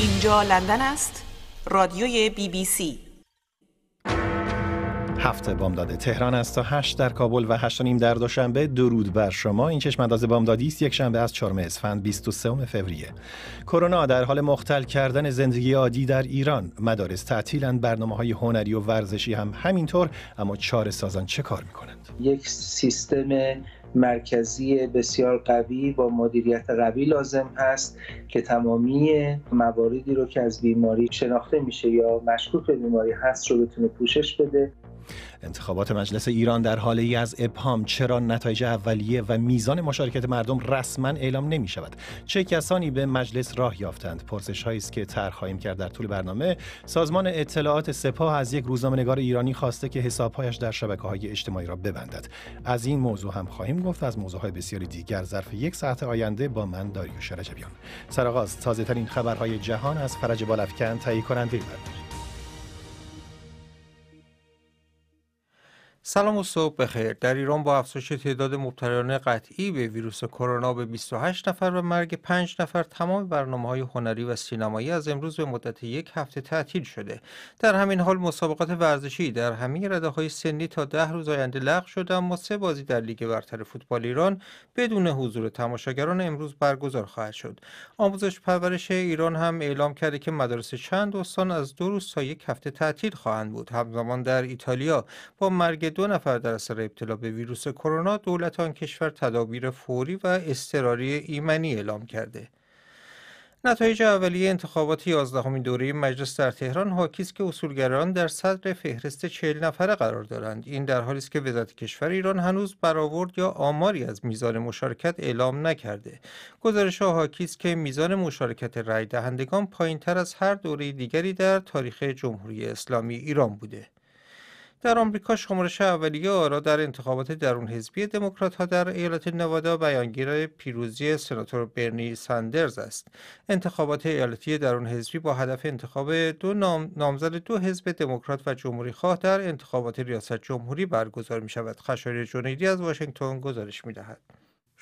اینجا لندن است رادیوی بی بی سی هفت بامداد تهران است تا هشت در کابل و و نیم در دوشنبه درود بر شما این چشم انداز بامدادی است یک شنبه از چهارم اسفند 23 فوریه کرونا در حال مختل کردن زندگی عادی در ایران مدارس تعطیلند برنامه های هنری و ورزشی هم همینطور اما چهار سازان چه کار میکنند یک سیستم مرکزی بسیار قوی با مدیریت قوی لازم هست که تمامی مواردی رو که از بیماری شناخته میشه یا مشکوک به بیماری هست رو بتونه پوشش بده انتخابات مجلس ایران در حال ای از ابهام چرا نتایج اولیه و میزان مشارکت مردم رسما اعلام نمی شود چه کسانی به مجلس راه یافتند پرسش هایی است که طرح خواهیم کرد در طول برنامه سازمان اطلاعات سپاه از یک روزنامه‌نگار ایرانی خواسته که حسابهایش در شبکه های اجتماعی را ببندد از این موضوع هم خواهیم گفت از موضوع های بسیاری دیگر ظرف یک ساعت آینده با من داریوش رجبیان سرآغاز تازه‌ترین خبرهای جهان از فرج بالافکن تهیه کننده برنامه سلام و صبح بخیر در ایران با افزایش تعداد مبتلایان قطعی به ویروس کرونا به 28 نفر و مرگ 5 نفر تمام برنامه های هنری و سینمایی از امروز به مدت یک هفته تعطیل شده در همین حال مسابقات ورزشی در همه رده های سنی تا ده روز آینده لغو شده اما سه بازی در لیگ برتر فوتبال ایران بدون حضور تماشاگران امروز برگزار خواهد شد آموزش پرورش ایران هم اعلام کرده که مدارس چند استان از دو روز تا یک هفته تعطیل خواهند بود همزمان در ایتالیا با مرگ دو نفر در اثر ابتلا به ویروس کرونا دولت آن کشور تدابیر فوری و اضطراری ایمنی اعلام کرده نتایج اولیه انتخابات یازدهمین دوره مجلس در تهران حاکی است که اصولگران در صدر فهرست چهل نفره قرار دارند این در حالی است که وزارت کشور ایران هنوز برآورد یا آماری از میزان مشارکت اعلام نکرده گزارش ها حاکی است که میزان مشارکت رای دهندگان پایین تر از هر دوره دیگری در تاریخ جمهوری اسلامی ایران بوده در آمریکا شمارش اولیه آرا در انتخابات درون حزبی دموکرات ها در ایالت نوادا بیانگیر پیروزی سناتور برنی سندرز است. انتخابات ایالتی درون حزبی با هدف انتخاب دو نامزد دو حزب دموکرات و جمهوری خواه در انتخابات ریاست جمهوری برگزار می شود. خشاری جنیدی از واشنگتن گزارش می دهد.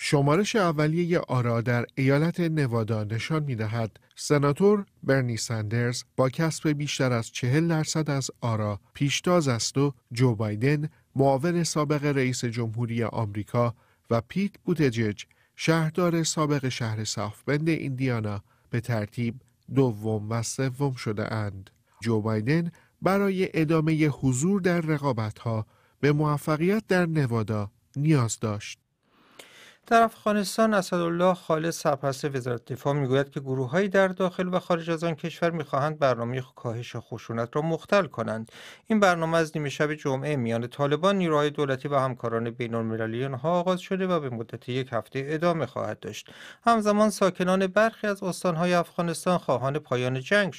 شمارش اولیه آرا در ایالت نوادا نشان می دهد سناتور برنی سندرز با کسب بیشتر از چهل درصد از آرا پیشتاز است و جو بایدن معاون سابق رئیس جمهوری آمریکا و پیت بوتجج شهردار سابق شهر صافبند ایندیانا به ترتیب دوم و سوم شده اند. جو بایدن برای ادامه حضور در رقابتها به موفقیت در نوادا نیاز داشت. در افغانستان اسدالله خالص سرپرست وزارت دفاع میگوید که گروههایی در داخل و خارج از آن کشور میخواهند برنامه کاهش خشونت را مختل کنند این برنامه از نیمه شب جمعه میان طالبان نیروهای دولتی و همکاران بین آنها آغاز شده و به مدت یک هفته ادامه خواهد داشت همزمان ساکنان برخی از استانهای افغانستان خواهان پایان جنگ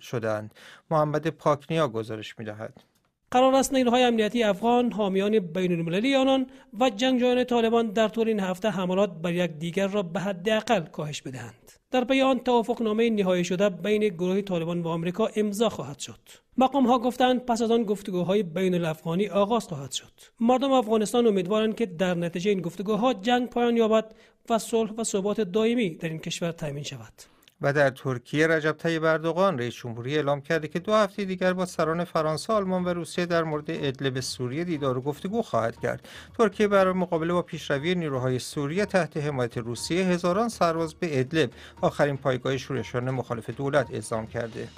شدهاند محمد پاکنیا گزارش میدهد قرار است نیروهای امنیتی افغان حامیان بین المللی آنان و جنگجویان طالبان در طول این هفته حملات بر یک دیگر را به حداقل کاهش بدهند در پی آن توافقنامه نهایی شده بین گروه طالبان و آمریکا امضا خواهد شد مقام ها گفتند پس از آن گفتگوهای بین الافغانی آغاز خواهد شد مردم افغانستان امیدوارند که در نتیجه این گفتگوها جنگ پایان یابد و صلح و ثبات دائمی در این کشور تامین شود و در ترکیه رجب طیب اردوغان رئیس جمهوری اعلام کرده که دو هفته دیگر با سران فرانسه، آلمان و روسیه در مورد ادلب سوریه دیدار و گفتگو خواهد کرد. ترکیه برای مقابله با پیشروی نیروهای سوریه تحت حمایت روسیه هزاران سرباز به ادلب، آخرین پایگاه شورشان مخالف دولت اعزام کرده.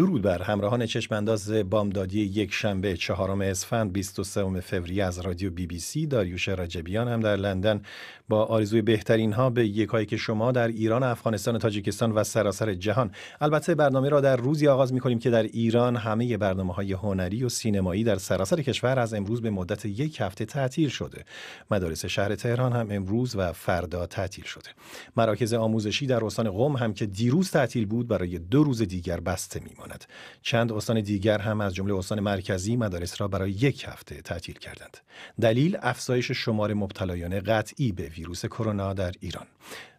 درود بر همراهان چشمانداز بامدادی یک شنبه چهارم اسفند 23 فوریه از رادیو بی بی سی داریوش راجبیان هم در لندن با آرزوی بهترین ها به یکایی که شما در ایران، افغانستان، تاجیکستان و سراسر جهان البته برنامه را در روزی آغاز می کنیم که در ایران همه برنامه های هنری و سینمایی در سراسر کشور از امروز به مدت یک هفته تعطیل شده. مدارس شهر تهران هم امروز و فردا تعطیل شده. مراکز آموزشی در استان قم هم که دیروز تعطیل بود برای دو روز دیگر بسته میماند. چند استان دیگر هم از جمله استان مرکزی مدارس را برای یک هفته تعطیل کردند دلیل افزایش شمار مبتلایان قطعی به ویروس کرونا در ایران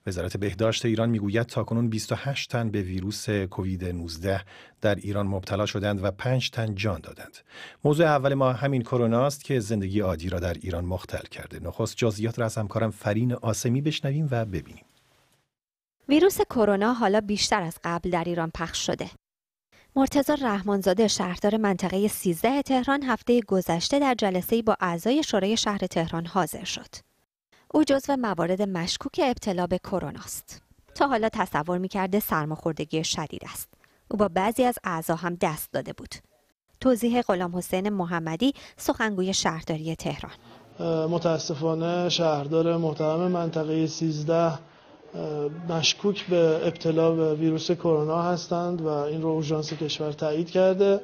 وزارت بهداشت ایران میگوید کنون 28 تن به ویروس کووید 19 در ایران مبتلا شدند و 5 تن جان دادند. موضوع اول ما همین کرونا است که زندگی عادی را در ایران مختل کرده. نخست جزئیات را از همکارم فرین آسمی بشنویم و ببینیم. ویروس کرونا حالا بیشتر از قبل در ایران پخش شده. مرتزا رحمانزاده شهردار منطقه 13 تهران هفته گذشته در جلسه با اعضای شورای شهر تهران حاضر شد. او جزو موارد مشکوک ابتلا به کرونا است. تا حالا تصور میکرده سرماخوردگی شدید است. او با بعضی از اعضا هم دست داده بود. توضیح غلام حسین محمدی سخنگوی شهرداری تهران متاسفانه شهردار محترم منطقه 13 مشکوک به ابتلا به ویروس کرونا هستند و این رو اورژانس کشور تایید کرده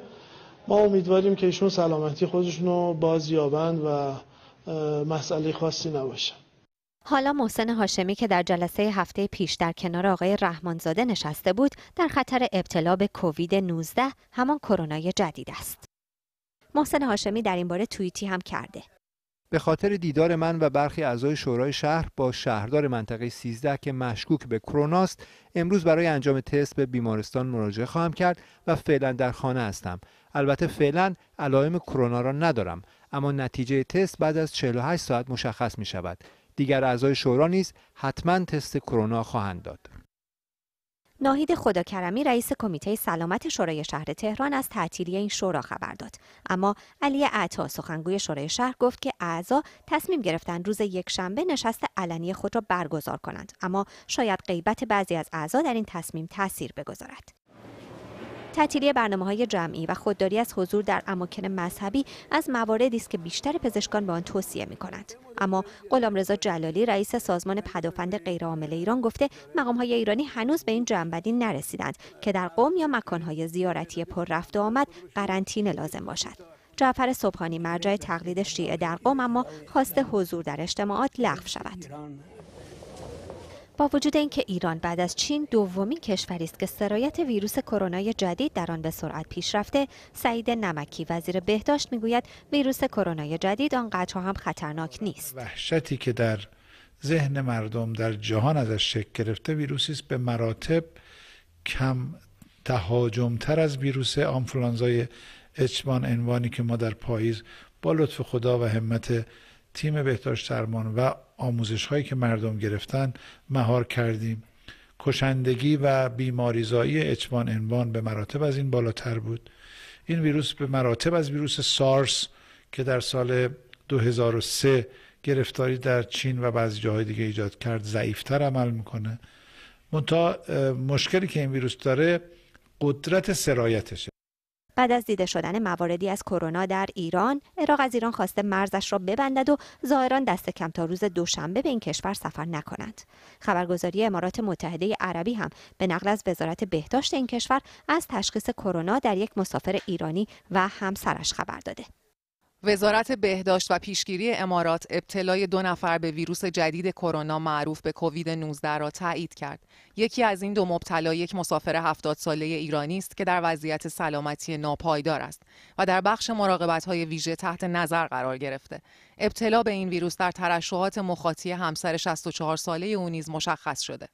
ما امیدواریم که ایشون سلامتی خودشون رو باز یابند و مسئله خاصی نباشه حالا محسن هاشمی که در جلسه هفته پیش در کنار آقای رحمانزاده نشسته بود در خطر ابتلا به کووید 19 همان کرونا جدید است. محسن هاشمی در این باره توییتی هم کرده. به خاطر دیدار من و برخی اعضای شورای شهر با شهردار منطقه 13 که مشکوک به کرونا است امروز برای انجام تست به بیمارستان مراجعه خواهم کرد و فعلا در خانه هستم البته فعلا علائم کرونا را ندارم اما نتیجه تست بعد از 48 ساعت مشخص می شود دیگر اعضای شورا نیز حتما تست کرونا خواهند داد ناهید خداکرمی رئیس کمیته سلامت شورای شهر تهران از تعطیلی این شورا خبر داد اما علی عطا سخنگوی شورای شهر گفت که اعضا تصمیم گرفتن روز یکشنبه نشست علنی خود را برگزار کنند اما شاید غیبت بعضی از اعضا در این تصمیم تاثیر بگذارد تعطیلی برنامه های جمعی و خودداری از حضور در اماکن مذهبی از مواردی است که بیشتر پزشکان به آن توصیه می کند. اما غلامرضا جلالی رئیس سازمان پدافند غیرعامل ایران گفته مقام های ایرانی هنوز به این جنبندی نرسیدند که در قوم یا مکان های زیارتی پر رفت و آمد قرنطینه لازم باشد. جعفر صبحانی مرجع تقلید شیعه در قوم اما خواست حضور در اجتماعات لغو شود با وجود اینکه ایران بعد از چین دومین کشوری است که سرایت ویروس کرونا جدید در آن به سرعت پیش رفته سعید نمکی وزیر بهداشت میگوید ویروس کرونا جدید آنقدر هم خطرناک نیست وحشتی که در ذهن مردم در جهان ازش شکل گرفته ویروسی است به مراتب کم تر از ویروس آنفولانزای اچمان انوانی که ما در پاییز با لطف خدا و همت تیم بهداشت درمان و آموزش هایی که مردم گرفتن مهار کردیم کشندگی و بیماریزایی اچوان انوان به مراتب از این بالاتر بود این ویروس به مراتب از ویروس سارس که در سال 2003 گرفتاری در چین و بعضی جاهای دیگه ایجاد کرد ضعیفتر عمل میکنه منتها مشکلی که این ویروس داره قدرت سرایتشه بعد از دیده شدن مواردی از کرونا در ایران عراق از ایران خواسته مرزش را ببندد و ظاهران دست کم تا روز دوشنبه به این کشور سفر نکنند خبرگزاری امارات متحده عربی هم به نقل از وزارت بهداشت این کشور از تشخیص کرونا در یک مسافر ایرانی و همسرش خبر داده وزارت بهداشت و پیشگیری امارات ابتلای دو نفر به ویروس جدید کرونا معروف به کووید 19 را تایید کرد. یکی از این دو مبتلا یک مسافر 70 ساله ایرانی است که در وضعیت سلامتی ناپایدار است و در بخش مراقبت‌های ویژه تحت نظر قرار گرفته. ابتلا به این ویروس در ترشحات مخاطی همسر 64 ساله او نیز مشخص شده.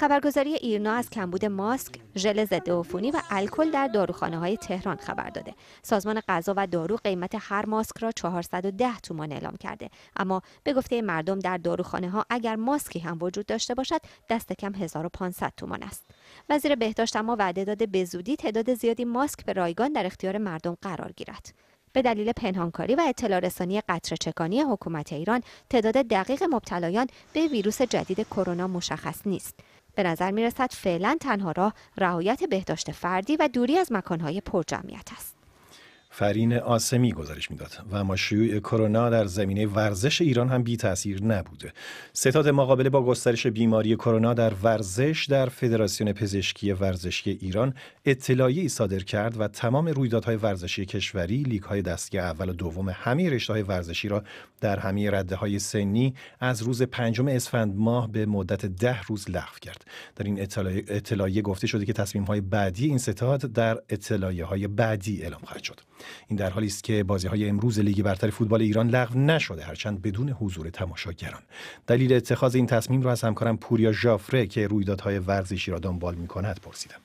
خبرگزاری ایرنا از کمبود ماسک، ژل ضد عفونی و الکل در داروخانه های تهران خبر داده. سازمان غذا و دارو قیمت هر ماسک را 410 تومان اعلام کرده. اما به گفته مردم در داروخانه ها اگر ماسکی هم وجود داشته باشد، دست کم 1500 تومان است. وزیر بهداشت اما وعده داده به زودی تعداد زیادی ماسک به رایگان در اختیار مردم قرار گیرد. به دلیل پنهانکاری و اطلاع رسانی قطر چکانی حکومت ایران تعداد دقیق مبتلایان به ویروس جدید کرونا مشخص نیست. به نظر می رسد فعلا تنها راه رعایت بهداشت فردی و دوری از مکانهای پرجمعیت است. فرین آسمی گزارش میداد و اما شیوع کرونا در زمینه ورزش ایران هم بی تاثیر نبوده ستاد مقابله با گسترش بیماری کرونا در ورزش در فدراسیون پزشکی ورزشی ایران اطلاعی صادر کرد و تمام رویدادهای ورزشی کشوری لیگ های دستی اول و دوم همه رشته های ورزشی را در همه رده های سنی از روز پنجم اسفند ماه به مدت ده روز لغو کرد در این اطلاعیه گفته شده که تصمیم های بعدی این ستاد در اطلاعیه های بعدی اعلام خواهد شد این در حالی است که بازی های امروز لیگ برتر فوتبال ایران لغو نشده هرچند بدون حضور تماشاگران دلیل اتخاذ این تصمیم را از همکارم پوریا ژافره که رویدادهای ورزشی را دنبال می کند پرسیدم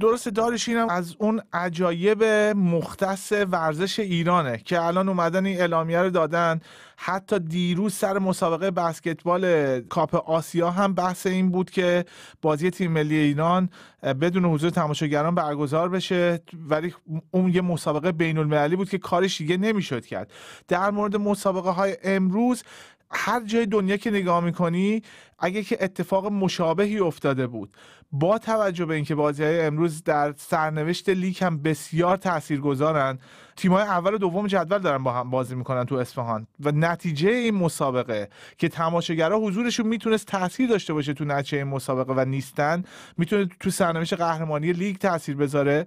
درست دارش اینم از اون عجایب مختص ورزش ایرانه که الان اومدن این اعلامیه رو دادن حتی دیروز سر مسابقه بسکتبال کاپ آسیا هم بحث این بود که بازی تیم ملی ایران بدون حضور تماشاگران برگزار بشه ولی اون یه مسابقه بین المللی بود که کارش دیگه نمیشد کرد در مورد مسابقه های امروز هر جای دنیا که نگاه میکنی اگه که اتفاق مشابهی افتاده بود با توجه به اینکه بازی های امروز در سرنوشت لیگ هم بسیار تاثیرگذارن تیم های اول و دوم جدول دارن با هم بازی میکنن تو اصفهان و نتیجه این مسابقه که تماشاگرها حضورشون میتونست تاثیر داشته باشه تو نتیجه این مسابقه و نیستن میتونه تو سرنوشت قهرمانی لیگ تاثیر بذاره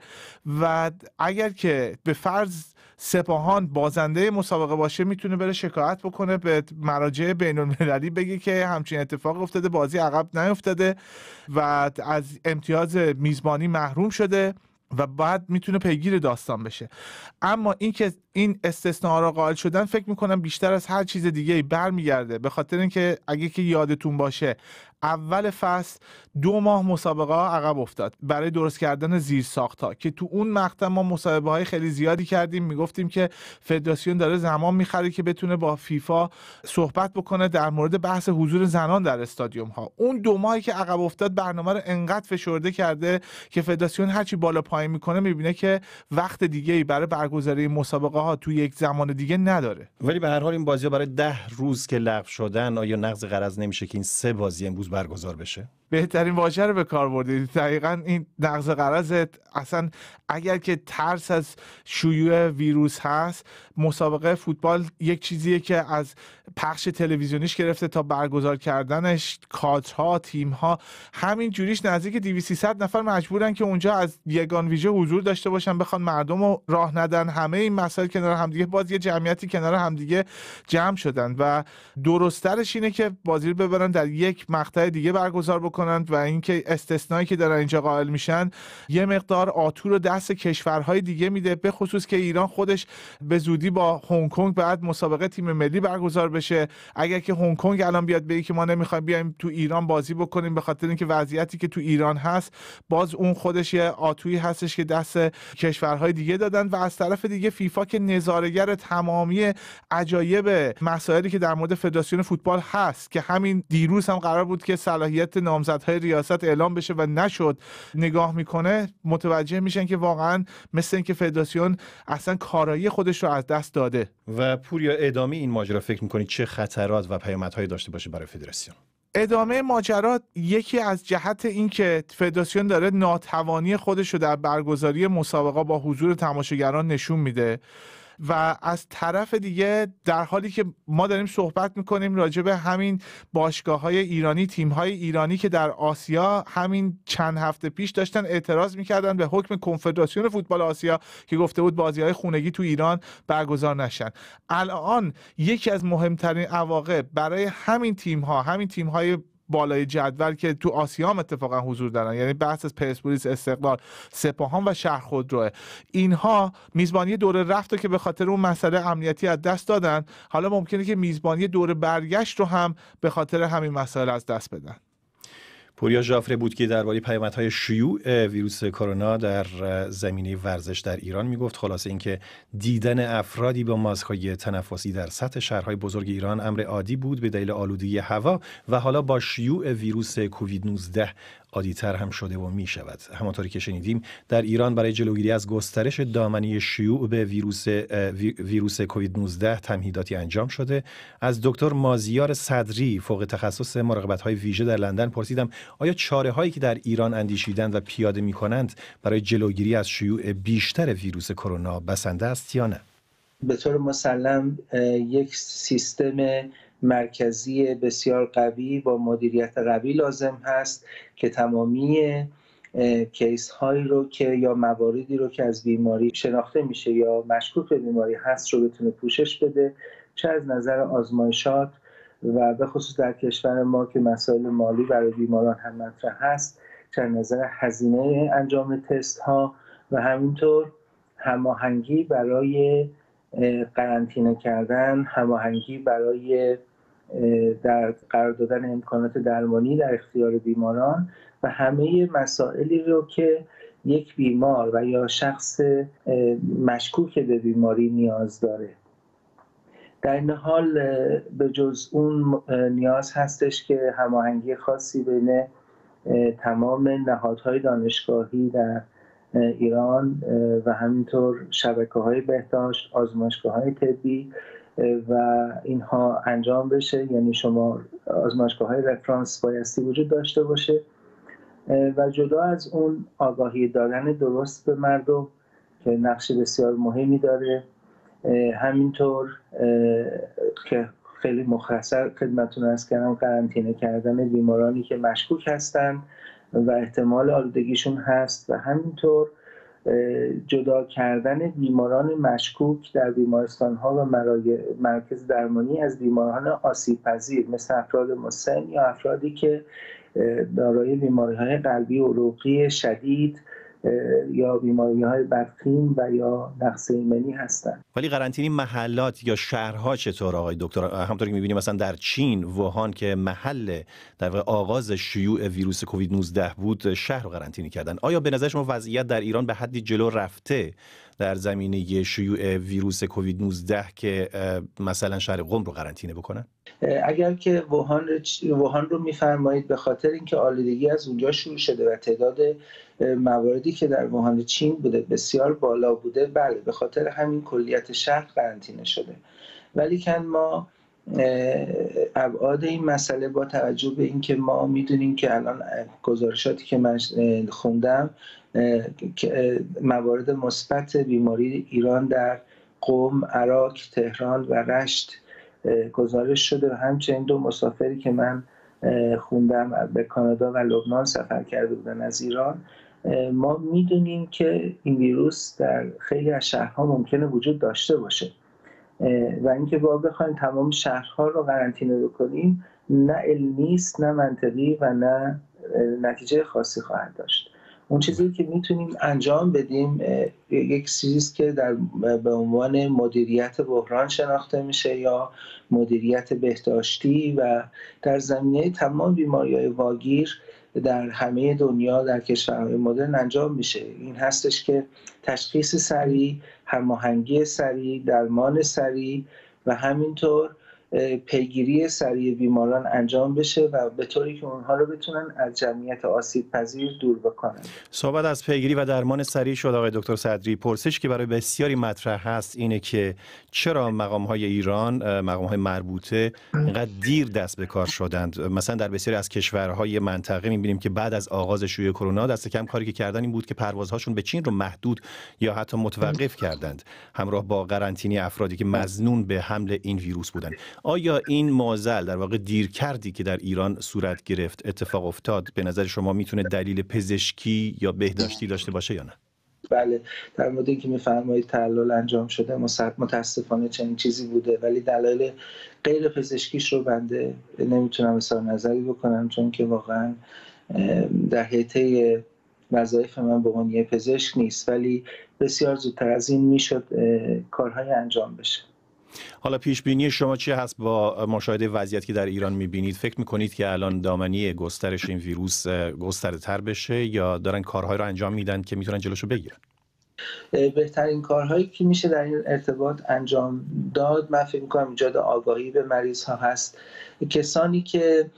و اگر که به فرض سپاهان بازنده مسابقه باشه میتونه بره شکایت بکنه به مراجع بین المللی بگه که همچین اتفاق افتاده بازی عقب نیفتاده و از امتیاز میزبانی محروم شده و بعد میتونه پیگیر داستان بشه اما اینکه این استثناء را قائل شدن فکر میکنم بیشتر از هر چیز دیگه ای برمیگرده به خاطر اینکه اگه که یادتون باشه اول فصل دو ماه مسابقه ها عقب افتاد برای درست کردن زیر ها که تو اون مقطع ما مسابقه های خیلی زیادی کردیم میگفتیم که فدراسیون داره زمان میخره که بتونه با فیفا صحبت بکنه در مورد بحث حضور زنان در استادیوم ها اون دو ماهی که عقب افتاد برنامه رو انقدر فشرده کرده که فدراسیون هرچی بالا پایین میکنه میبینه که وقت دیگه ای برای برگزاری مسابقه ها توی یک زمان دیگه نداره ولی به هر حال این بازی ها برای ده روز که لغو شدن آیا نقض قرض نمیشه که این سه بازی امروز برگزار بشه بهترین واژه رو به کار بردید دقیقا این نقض قرضت اصلا اگر که ترس از شیوع ویروس هست مسابقه فوتبال یک چیزیه که از پخش تلویزیونیش گرفته تا برگزار کردنش کادرها تیمها همین جوریش نزدیک 2300 نفر مجبورن که اونجا از یگان ویژه حضور داشته باشن بخوان مردم رو راه ندن همه این مسائل کنار همدیگه باز یه جمعیتی کنار همدیگه جمع شدن و درسترش اینه که بازی رو ببرن در یک مقطع دیگه برگزار کنند و اینکه استثنایی که دارن اینجا قائل میشن یه مقدار آتور رو دست کشورهای دیگه میده به خصوص که ایران خودش به زودی با هنگ کنگ بعد مسابقه تیم ملی برگزار بشه اگر که هنگ کنگ الان بیاد بگه که ما نمیخوایم بیایم تو ایران بازی بکنیم به خاطر اینکه وضعیتی که تو ایران هست باز اون خودش یه آتویی هستش که دست کشورهای دیگه دادن و از طرف دیگه فیفا که نظارگر تمامی عجایب مسائلی که در مورد فدراسیون فوتبال هست که همین دیروز هم قرار بود که صلاحیت نام نامزدهای ریاست اعلام بشه و نشد نگاه میکنه متوجه میشن که واقعا مثل اینکه فدراسیون اصلا کارایی خودش رو از دست داده و پوریا ادامه این ماجرا فکر میکنی چه خطرات و پیامدهایی داشته باشه برای فدراسیون ادامه ماجرات یکی از جهت اینکه فدراسیون داره ناتوانی خودش رو در برگزاری مسابقه با حضور تماشاگران نشون میده و از طرف دیگه در حالی که ما داریم صحبت میکنیم راجع به همین باشگاه های ایرانی تیم های ایرانی که در آسیا همین چند هفته پیش داشتن اعتراض میکردن به حکم کنفدراسیون فوتبال آسیا که گفته بود بازی های خونگی تو ایران برگزار نشن الان یکی از مهمترین عواقب برای همین تیم ها همین تیم های بالای جدول که تو آسیا هم اتفاقا حضور دارن یعنی بحث از پرسپولیس استقلال سپاهان و شهر خودروه اینها میزبانی دور رفت رو که به خاطر اون مسئله امنیتی از دست دادن حالا ممکنه که میزبانی دور برگشت رو هم به خاطر همین مسائل از دست بدن پوریا جافره بود که درباره پیامدهای شیوع ویروس کرونا در زمینه ورزش در ایران میگفت خلاصه اینکه دیدن افرادی با ماسکهای تنفسی در سطح شهرهای بزرگ ایران امر عادی بود به دلیل آلودگی هوا و حالا با شیوع ویروس کووید 19 تر هم شده و می شود همانطوری که شنیدیم در ایران برای جلوگیری از گسترش دامنی شیوع به ویروس ویروس کووید 19 تمهیداتی انجام شده از دکتر مازیار صدری فوق تخصص مراقبت های ویژه در لندن پرسیدم آیا چاره هایی که در ایران اندیشیدند و پیاده می کنند برای جلوگیری از شیوع بیشتر ویروس کرونا بسنده است یا نه به طور مسلم یک سیستم مرکزی بسیار قوی با مدیریت قوی لازم هست که تمامی کیس هایی رو که یا مواردی رو که از بیماری شناخته میشه یا مشکوک به بیماری هست رو بتونه پوشش بده چه از نظر آزمایشات و به خصوص در کشور ما که مسائل مالی برای بیماران هم مطرح هست چه از نظر هزینه انجام تست ها و همینطور هماهنگی برای قرنطینه کردن هماهنگی برای در قرار دادن امکانات درمانی در اختیار بیماران و همه مسائلی رو که یک بیمار و یا شخص مشکوک به بیماری نیاز داره در این حال به جز اون نیاز هستش که هماهنگی خاصی بین تمام نهادهای دانشگاهی در ایران و همینطور شبکه های بهداشت آزمایشگاه های طبی و اینها انجام بشه یعنی شما آزمایشگاه های رفرانس بایستی وجود داشته باشه و جدا از اون آگاهی دادن درست به مردم که نقش بسیار مهمی داره همینطور که خیلی مختصر خدمتون از کردم قرنطینه کردن بیمارانی که مشکوک هستند و احتمال آلودگیشون هست و همینطور جدا کردن بیماران مشکوک در بیمارستان ها و مرکز درمانی از بیماران آسیب پذیر مثل افراد مسن یا افرادی که دارای بیماری های قلبی عروقی شدید یا بیماری های برخیم و یا نقص ایمنی هستند ولی قرنطینه محلات یا شهرها چطور آقای دکتر همطور که میبینیم مثلا در چین ووهان که محل در آغاز شیوع ویروس کووید 19 بود شهر رو قرنطینه کردن آیا به نظر شما وضعیت در ایران به حدی جلو رفته در زمینه شیوع ویروس کووید 19 که مثلا شهر قم رو قرنطینه بکنن اگر که ووهان رو میفرمایید به خاطر اینکه آلودگی از اونجا شروع شده و تعداد مواردی که در ووهان چین بوده بسیار بالا بوده بله به خاطر همین کلیت شهر قرنطینه شده ولیکن ما ابعاد این مسئله با توجه به اینکه ما میدونیم که الان گزارشاتی که من خوندم موارد مثبت بیماری ایران در قوم، عراق، تهران و رشت گزارش شده و همچنین دو مسافری که من خوندم به کانادا و لبنان سفر کرده بودن از ایران ما میدونیم که این ویروس در خیلی از شهرها ممکنه وجود داشته باشه و اینکه با بخوایم تمام شهرها رو قرنطینه بکنیم نه علمی است نه منطقی و نه نتیجه خاصی خواهد داشت اون چیزی که میتونیم انجام بدیم یک چیزی که در به عنوان مدیریت بحران شناخته میشه یا مدیریت بهداشتی و در زمینه تمام بیماری واگیر در همه دنیا در کشورهای مدرن انجام میشه این هستش که تشخیص سریع هماهنگی سریع درمان سریع و همینطور پیگیری سریع بیماران انجام بشه و به طوری که اونها رو بتونن از جمعیت آسیب پذیر دور بکنن صحبت از پیگیری و درمان سریع شد آقای دکتر صدری پرسش که برای بسیاری مطرح هست اینه که چرا مقام های ایران مقام های مربوطه اینقدر دیر دست به کار شدند مثلا در بسیاری از کشورهای منطقه میبینیم که بعد از آغاز شیوع کرونا دست کم کاری که کردن این بود که پروازهاشون به چین رو محدود یا حتی متوقف کردند همراه با قرنطینه افرادی که مزنون به حمل این ویروس بودند آیا این مازل در واقع دیر کردی که در ایران صورت گرفت اتفاق افتاد به نظر شما میتونه دلیل پزشکی یا بهداشتی داشته باشه یا نه بله در مورد که میفرمایید تعلل انجام شده متاسفانه چنین چیزی بوده ولی دلایل غیر پزشکیش رو بنده نمیتونم اصلا نظری بکنم چون که واقعا در حیطه وظایف من به عنوان پزشک نیست ولی بسیار زودتر از این میشد کارهای انجام بشه حالا پیش بینی شما چی هست با مشاهده وضعیت که در ایران میبینید فکر میکنید که الان دامنی گسترش این ویروس گسترده تر بشه یا دارن کارهای رو انجام میدن که میتونن جلوشو بگیرن بهترین کارهایی که میشه در این ارتباط انجام داد من فکر میکنم ایجاد آگاهی به مریض ها هست کسانی که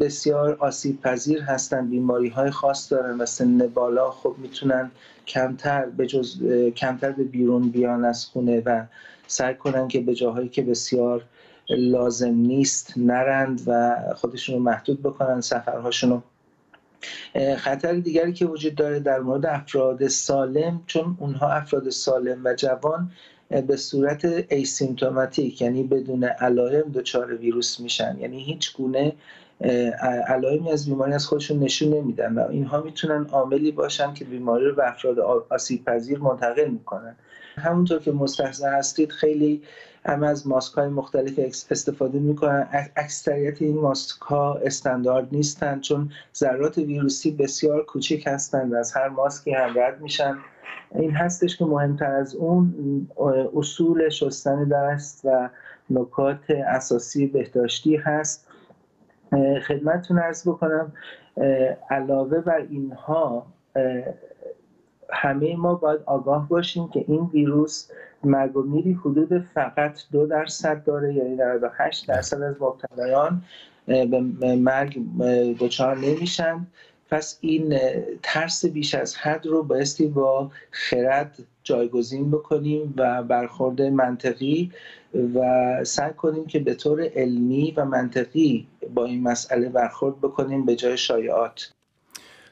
بسیار آسیب پذیر هستن بیماری های خاص دارن و سن بالا خب میتونن کمتر به جز کمتر به بیرون بیان از خونه و سعی کنن که به جاهایی که بسیار لازم نیست نرند و خودشون رو محدود بکنن سفرهاشون رو خطر دیگری که وجود داره در مورد افراد سالم چون اونها افراد سالم و جوان به صورت ایسیمتوماتیک یعنی بدون علائم دچار ویروس میشن یعنی هیچ گونه علائمی از بیماری از خودشون نشون نمیدن و اینها میتونن عاملی باشن که بیماری رو به افراد آسیب پذیر منتقل میکنن همونطور که مستحضر هستید خیلی هم از ماسک های مختلف استفاده میکنن اکثریت این ماسک ها استاندارد نیستن چون ذرات ویروسی بسیار کوچک هستند از هر ماسکی هم رد میشن این هستش که مهمتر از اون اصول شستن دست و نکات اساسی بهداشتی هست خدمتتون ارز بکنم علاوه بر اینها همه ما باید آگاه باشیم که این ویروس مرگ و میری حدود فقط دو درصد داره یعنی 98 درصد از مبتلایان به مرگ دچار نمیشن پس این ترس بیش از حد رو بایستی با خرد جایگزین بکنیم و برخورد منطقی و سعی کنیم که به طور علمی و منطقی با این مسئله برخورد بکنیم به جای شایعات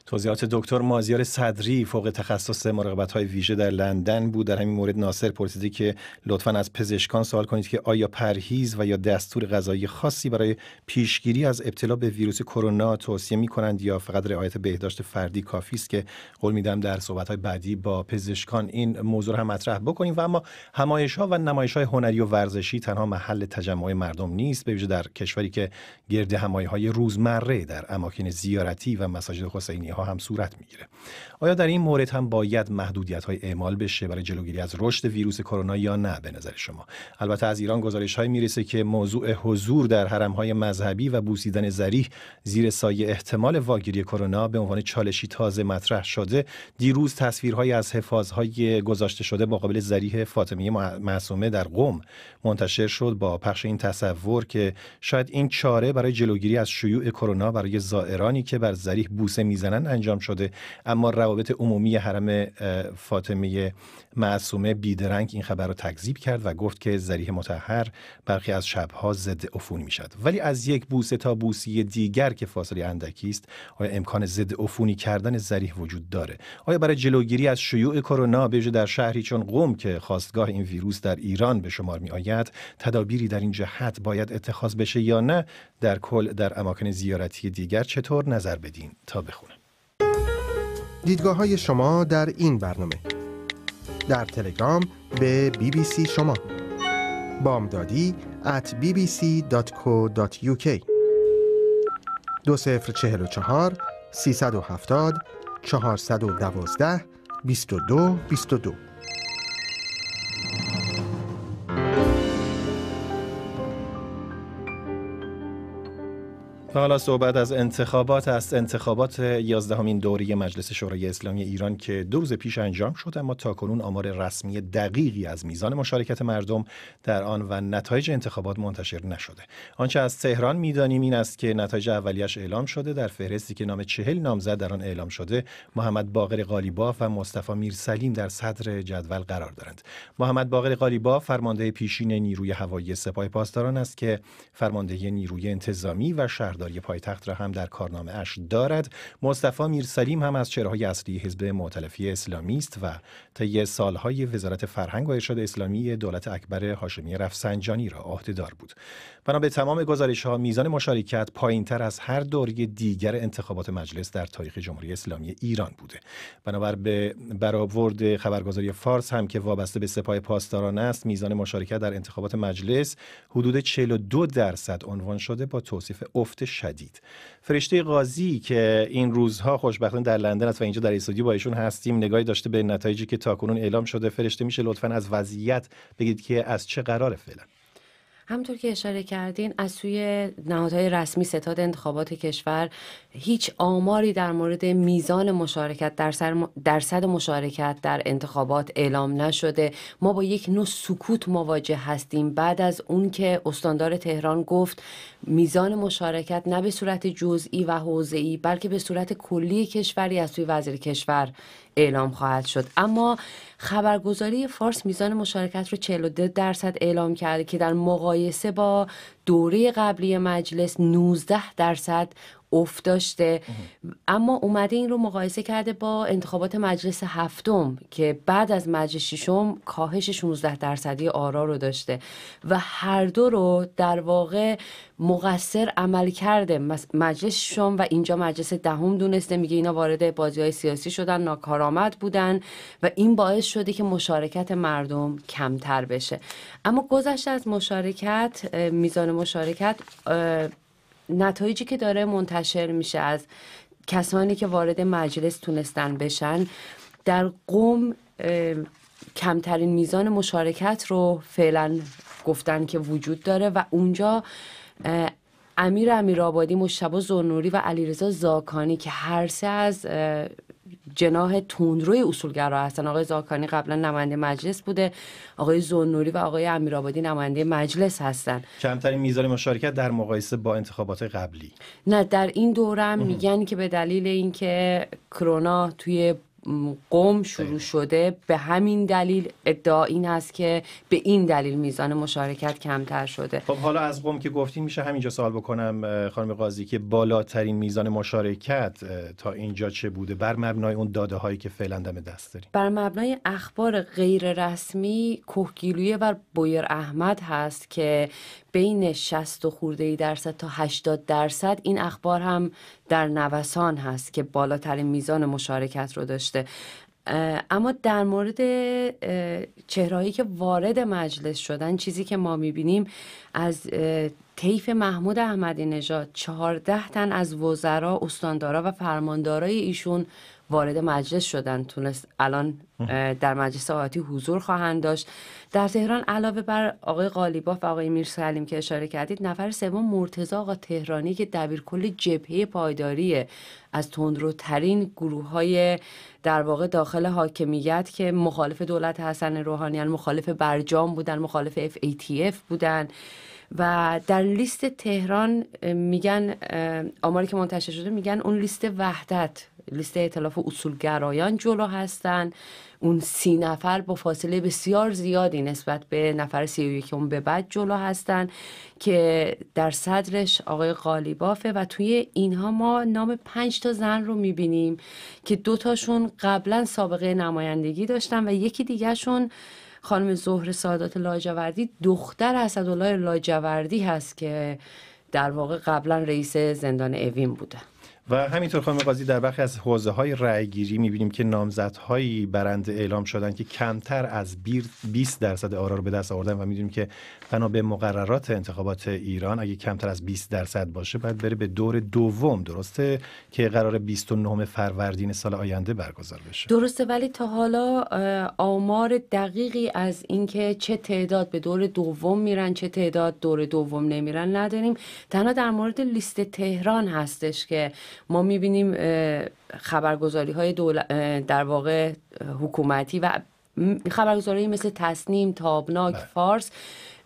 توضیحات دکتر مازیار صدری فوق تخصص مراقبت های ویژه در لندن بود در همین مورد ناصر پرسیده که لطفا از پزشکان سوال کنید که آیا پرهیز و یا دستور غذایی خاصی برای پیشگیری از ابتلا به ویروس کرونا توصیه می کنند یا فقط رعایت بهداشت فردی کافی است که قول میدم در صحبت های بعدی با پزشکان این موضوع را هم مطرح بکنیم و اما همایش ها و نمایش های هنری و ورزشی تنها محل تجمع مردم نیست به ویژه در کشوری که گرد همایهای روزمره در اماکن زیارتی و مساجد حسینی ها هم صورت میگیره آیا در این مورد هم باید محدودیت های اعمال بشه برای جلوگیری از رشد ویروس کرونا یا نه به نظر شما البته از ایران گزارش های میرسه که موضوع حضور در حرم های مذهبی و بوسیدن زریح زیر سایه احتمال واگیری کرونا به عنوان چالشی تازه مطرح شده دیروز تصویرهایی از حفاظ های گذاشته شده مقابل زریح فاطمی معصومه در قم منتشر شد با پخش این تصور که شاید این چاره برای جلوگیری از شیوع کرونا برای زائرانی که بر زریح بوسه میزنند انجام شده اما روابط عمومی حرم فاطمه معصومه بیدرنگ این خبر رو تکذیب کرد و گفت که زریح متحر برخی از شبها ضد عفونی میشد ولی از یک بوسه تا بوسی دیگر که فاصله اندکی است آیا امکان ضد عفونی کردن زریح وجود داره آیا برای جلوگیری از شیوع کرونا به در شهری چون قوم که خواستگاه این ویروس در ایران به شمار می آید تدابیری در این جهت باید اتخاذ بشه یا نه در کل در اماکن زیارتی دیگر چطور نظر بدین تا بخونم دیدگاههای شما در این برنامه در تلگرام به بیبیسی شما بامدادی ات بیبیسی کo یوk ۲صفر ۴چ ۳هفد چهارصددازده حالا صحبت از انتخابات است انتخابات یازدهمین دوره مجلس شورای اسلامی ایران که دو روز پیش انجام شد اما تا کنون آمار رسمی دقیقی از میزان مشارکت مردم در آن و نتایج انتخابات منتشر نشده آنچه از تهران میدانیم این است که نتایج اولیش اعلام شده در فهرستی که نام چهل نامزد در آن اعلام شده محمد باقر قالیباف و مصطفی میرسلیم در صدر جدول قرار دارند محمد باقر قالیباف فرمانده پیشین نیروی هوایی سپاه پاسداران است که فرمانده نیروی انتظامی و شهرداری شهرداری پایتخت را هم در کارنامه اش دارد مصطفی میرسلیم هم از چهرههای اصلی حزب معتلفی اسلامی است و طی سالهای وزارت فرهنگ و ارشاد اسلامی دولت اکبر هاشمی رفسنجانی را دار بود بنا به تمام گزارش ها میزان مشارکت پایینتر از هر دوره دیگر انتخابات مجلس در تاریخ جمهوری اسلامی ایران بوده بنابر به برآورد خبرگزاری فارس هم که وابسته به سپاه پاسداران است میزان مشارکت در انتخابات مجلس حدود 42 درصد عنوان شده با توصیف افت شدید فرشته قاضی که این روزها خوشبختانه در لندن است و اینجا در استودیو با ایشون هستیم نگاهی داشته به نتایجی که تاکنون اعلام شده فرشته میشه لطفا از وضعیت بگید که از چه قرار فعلا همطور که اشاره کردین از سوی نهادهای رسمی ستاد انتخابات کشور هیچ آماری در مورد میزان مشارکت درصد مشارکت در انتخابات اعلام نشده ما با یک نوع سکوت مواجه هستیم بعد از اون که استاندار تهران گفت میزان مشارکت نه به صورت جزئی و حوزه‌ای بلکه به صورت کلی کشوری از سوی وزیر کشور اعلام خواهد شد اما خبرگزاری فارس میزان مشارکت رو 42 درصد اعلام کرده که در مقایسه با دوره قبلی مجلس 19 درصد افت داشته اما اومده این رو مقایسه کرده با انتخابات مجلس هفتم که بعد از مجلس ششم کاهش 16 درصدی آرا رو داشته و هر دو رو در واقع مقصر عمل کرده مجلس ششم و اینجا مجلس دهم دونسته میگه اینا وارد بازی های سیاسی شدن ناکارآمد بودن و این باعث شده که مشارکت مردم کمتر بشه اما گذشته از مشارکت میزان مشارکت نتایجی که داره منتشر میشه از کسانی که وارد مجلس تونستن بشن در قوم کمترین میزان مشارکت رو فعلا گفتن که وجود داره و اونجا امیر امیرآبادی مشتبه زنوری و علیرضا زاکانی که هر سه از جناه تندروی اصولگرا هستن آقای زاکانی قبلا نماینده مجلس بوده آقای زنوری و آقای امیرآبادی نماینده مجلس هستن کمترین میزان مشارکت در مقایسه با انتخابات قبلی نه در این دوره میگن که به دلیل اینکه کرونا توی قوم شروع شده به همین دلیل ادعا این است که به این دلیل میزان مشارکت کمتر شده خب حالا از قوم که گفتیم میشه همینجا سوال بکنم خانم قاضی که بالاترین میزان مشارکت تا اینجا چه بوده بر مبنای اون داده هایی که فعلا دم دست داریم بر مبنای اخبار غیر رسمی کوهگیلویه و بویر احمد هست که بین 60 و خورده درصد تا 80 درصد این اخبار هم در نوسان هست که بالاترین میزان مشارکت رو داشته اما در مورد چهرهایی که وارد مجلس شدن چیزی که ما میبینیم از طیف محمود احمدی نژاد چهارده تن از وزرا استاندارا و فرماندارای ایشون وارد مجلس شدن تونست الان در مجلس آتی حضور خواهند داشت در تهران علاوه بر آقای قالیباف و آقای میرسلیم که اشاره کردید نفر سوم مرتضی آقا تهرانی که کل جبهه پایداری از تندروترین گروه های در واقع داخل حاکمیت که مخالف دولت حسن روحانیان مخالف برجام بودن مخالف FATF بودن و در لیست تهران میگن آماری که منتشر شده میگن اون لیست وحدت لیست اطلاف اصولگرایان جلو هستن اون سی نفر با فاصله بسیار زیادی نسبت به نفر سی و اون به بعد جلو هستن که در صدرش آقای قالیبافه و توی اینها ما نام پنج تا زن رو میبینیم که دوتاشون قبلا سابقه نمایندگی داشتن و یکی دیگهشون خانم زهر سادات لاجوردی دختر اسدالله لاجوردی هست که در واقع قبلا رئیس زندان اوین بوده و همینطور خانم قاضی در برخی از حوزه های رای میبینیم که نامزدهایی برند اعلام شدن که کمتر از 20 درصد آرا رو به دست آوردن و میدونیم که بنا به مقررات انتخابات ایران اگه کمتر از 20 درصد باشه باید بره به دور دوم درسته که قرار 29 فروردین سال آینده برگزار بشه درسته ولی تا حالا آمار دقیقی از اینکه چه تعداد به دور دوم میرن چه تعداد دور دوم نمیرن نداریم تنها در مورد لیست تهران هستش که ما میبینیم خبرگزاری های دول... در واقع حکومتی و خبرگزاری مثل تصنیم، تابناک، بله. فارس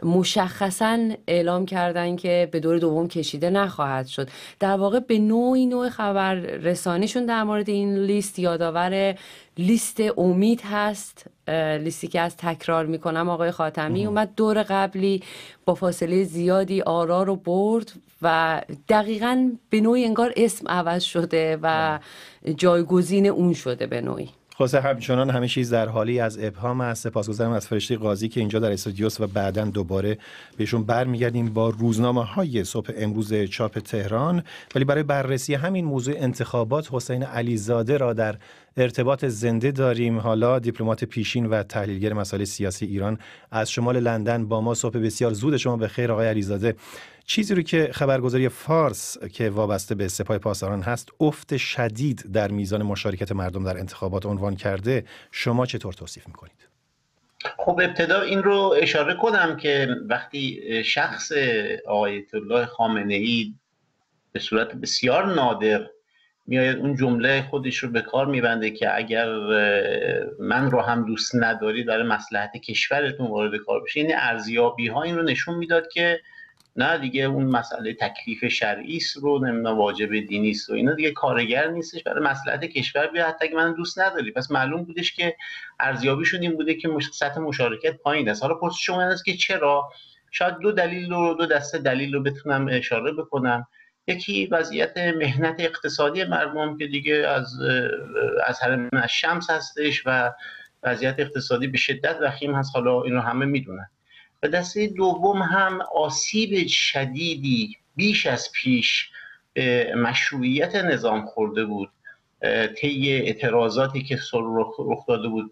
مشخصا اعلام کردن که به دور دوم کشیده نخواهد شد در واقع به نوعی نوع خبر رسانیشون در مورد این لیست یادآور لیست امید هست لیستی که از تکرار میکنم آقای خاتمی اومد دور قبلی با فاصله زیادی آرا رو برد و دقیقا به نوعی انگار اسم عوض شده و بله. جایگزین اون شده به نوعی خلاصه همچنان همه چیز در حالی از ابهام است سپاسگزارم از فرشته قاضی که اینجا در استودیوس و بعدا دوباره بهشون برمیگردیم با روزنامه های صبح امروز چاپ تهران ولی برای بررسی همین موضوع انتخابات حسین علیزاده را در ارتباط زنده داریم حالا دیپلمات پیشین و تحلیلگر مسائل سیاسی ایران از شمال لندن با ما صبح بسیار زود شما به خیر آقای علیزاده چیزی رو که خبرگزاری فارس که وابسته به سپاه پاسداران هست افت شدید در میزان مشارکت مردم در انتخابات عنوان کرده شما چطور توصیف میکنید؟ خب ابتدا این رو اشاره کنم که وقتی شخص آیت الله خامنه ای به صورت بسیار نادر میآید اون جمله خودش رو به کار میبنده که اگر من رو هم دوست نداری برای مسلحت کشورتون وارد کار بشه این یعنی ارزیابی ها این رو نشون میداد که نه دیگه اون مسئله تکلیف شرعی است رو نمیدونم واجب دینی است و اینا دیگه کارگر نیستش برای مسلحت کشور بیا حتی اگه من دوست نداری پس معلوم بودش که ارزیابیشون این بوده که سطح مشارکت پایین است حالا پرسش شما است که چرا شاید دو دلیل رو دو دسته دلیل رو بتونم اشاره بکنم یکی وضعیت مهنت اقتصادی مردم که دیگه از از شمس هستش و وضعیت اقتصادی به شدت وخیم هست حالا اینو همه میدونن و دسته دوم هم آسیب شدیدی بیش از پیش به مشروعیت نظام خورده بود طی اعتراضاتی که رخ داده بود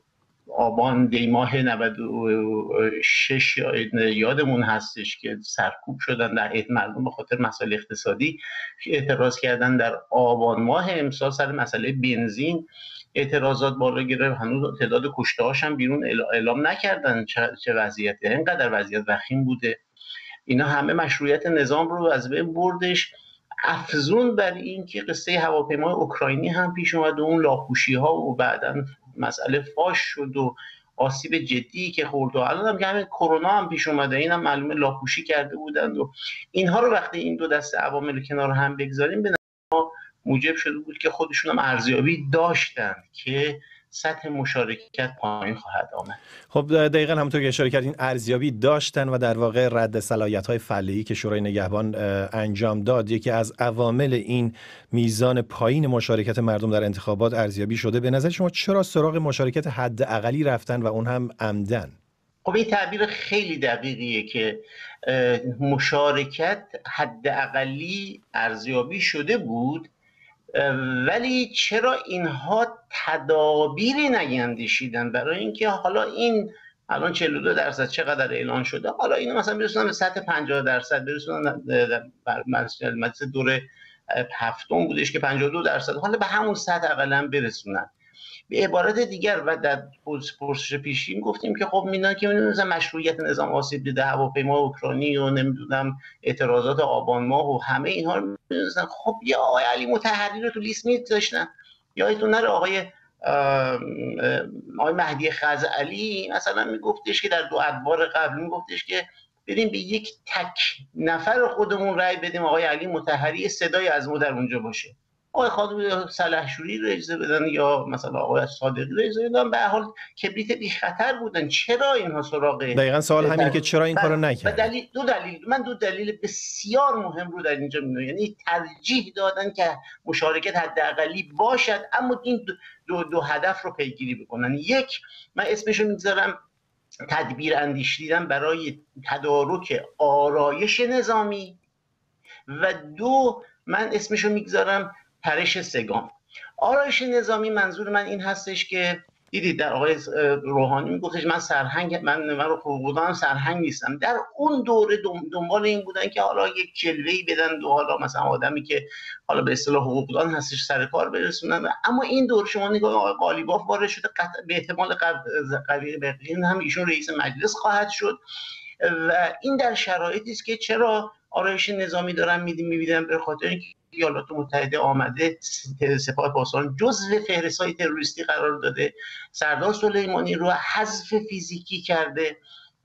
آبان دیماه 96 یادمون هستش که سرکوب شدن در مردم به خاطر مسائل اقتصادی اعتراض کردن در آبان ماه امسال سر مسئله بنزین اعتراضات بالا گرفت هنوز تعداد کشته هم بیرون اعلام نکردن چه وضعیتی اینقدر وضعیت وخیم بوده اینا همه مشروعیت نظام رو از بین بردش افزون بر این قصه هواپیمای اوکراینی هم پیش اومد و اون لاپوشی ها و بعدا مسئله فاش شد و آسیب جدی که خورد و الان هم که همین کرونا هم پیش اومده این هم معلومه لاپوشی کرده بودند و اینها رو وقتی این دو دست عوامل رو کنار هم بگذاریم به موجب شده بود که خودشون هم ارزیابی داشتند که سطح مشارکت پایین خواهد آمد خب دقیقا همونطور که اشاره کردین ارزیابی داشتن و در واقع رد صلاحیت های فعلی که شورای نگهبان انجام داد یکی از عوامل این میزان پایین مشارکت مردم در انتخابات ارزیابی شده به نظر شما چرا سراغ مشارکت حد اقلی رفتن و اون هم عمدن خب این تعبیر خیلی دقیقیه که مشارکت حد اقلی ارزیابی شده بود ولی چرا اینها تدابیری نیندیشیدن برای اینکه حالا این الان 42 درصد چقدر اعلان شده حالا اینو مثلا برسونن به سطح 50 درصد برسونن مجلس دور هفتم بودش که 52 درصد حالا به همون سطح اقلا برسونن به عبارت دیگر و در پرسش پیشین گفتیم که خب می‌دونن که میدونستن مشروعیت نظام آسیب دیده هواپیما اوکراینی و نمیدونم اعتراضات آبان ماه و همه اینها رو میدونستن خب یه آقای علی متحری رو تو لیست می یا ایتون نره آقای آقای مهدی خزعلی مثلا میگفتش که در دو ادوار قبل میگفتش که بریم به یک تک نفر خودمون رای بدیم آقای علی متحری صدای از ما در اونجا باشه آقای خانم سلحشوری رو اجزه بدن یا مثلا آقای صادقی رو اجزه بدن به حال کبریت بی خطر بودن چرا اینها سراغه دقیقا سوال همین که چرا این کارو بله. نکرد دلیل دو دلیل من دو دلیل بسیار مهم رو در اینجا میگم. یعنی ترجیح دادن که مشارکت حداقلی باشد اما این دو, دو, هدف رو پیگیری بکنن یک من اسمشو میگذارم تدبیر اندیشیدن برای تدارک آرایش نظامی و دو من اسمشو میگذارم پرش سگام آرایش نظامی منظور من این هستش که دیدید در آقای روحانی میگفتش من سرهنگ من من رو سرهنگ نیستم در اون دوره دنبال این بودن که حالا یک جلوه ای بدن دو حالا مثلا آدمی که حالا به اصطلاح حقوقدان هستش سر کار برسونن اما این دور شما نگاه آقای قالیباف وارد شده به احتمال قوی هم ایشون رئیس مجلس خواهد شد و این در شرایطی است که چرا آرایش نظامی دارن میدیم میبینم به خاطر اینکه ایالات متحده آمده سپاه پاسداران جزو فهرست تروریستی قرار داده سردار سلیمانی رو حذف فیزیکی کرده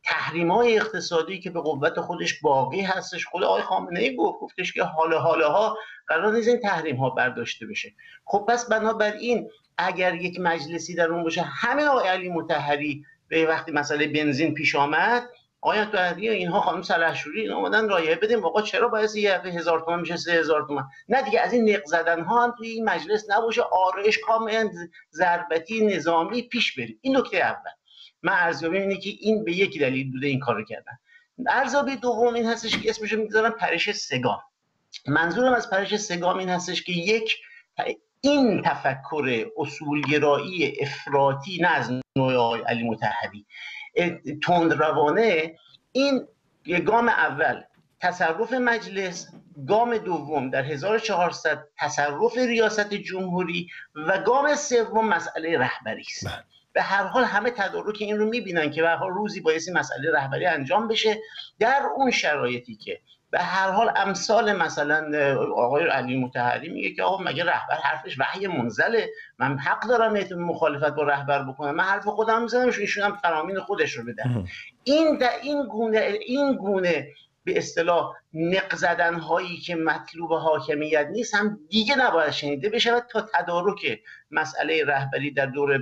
تحریم های اقتصادی که به قوت خودش باقی هستش خود آقای خامنه ای گفت گفتش که حال حالا ها قرار نیست این تحریم ها برداشته بشه خب پس بنابراین اگر یک مجلسی در اون باشه همه آقای علی متحری به وقتی مسئله بنزین پیش آمد آیا عبدالهدی اینها خانم سلحشوری اینا اومدن رایه بدیم آقا چرا باید یه هزار تومان میشه سه هزار تومان نه دیگه از این نق زدن ها هم توی این مجلس نباشه آرش کاملا ضربتی نظامی پیش بریم این نکته اول من ارزیابی اینه که این به یک دلیل بوده این کارو کردن ارزیابی دوم این هستش که اسمشو میذارم پرش سگام منظورم از پرش سگام این هستش که یک این تفکر اصولگرایی افراطی نه از نوع علی متحدی تند روانه این گام اول تصرف مجلس گام دوم در 1400 تصرف ریاست جمهوری و گام سوم مسئله رهبری است بله. به هر حال همه تدارک این رو میبینن که به هر روزی بایستی مسئله رهبری انجام بشه در اون شرایطی که به هر حال امثال مثلا آقای علی متحری میگه که آقا مگه رهبر حرفش وحی منزله من حق دارم مخالفت با رهبر بکنم من حرف خودم میزنم ایشون هم فرامین خودش رو بدن این در این گونه این گونه به اصطلاح نق زدن هایی که مطلوب حاکمیت نیست هم دیگه نباید شنیده بشه تا تدارک مسئله رهبری در دور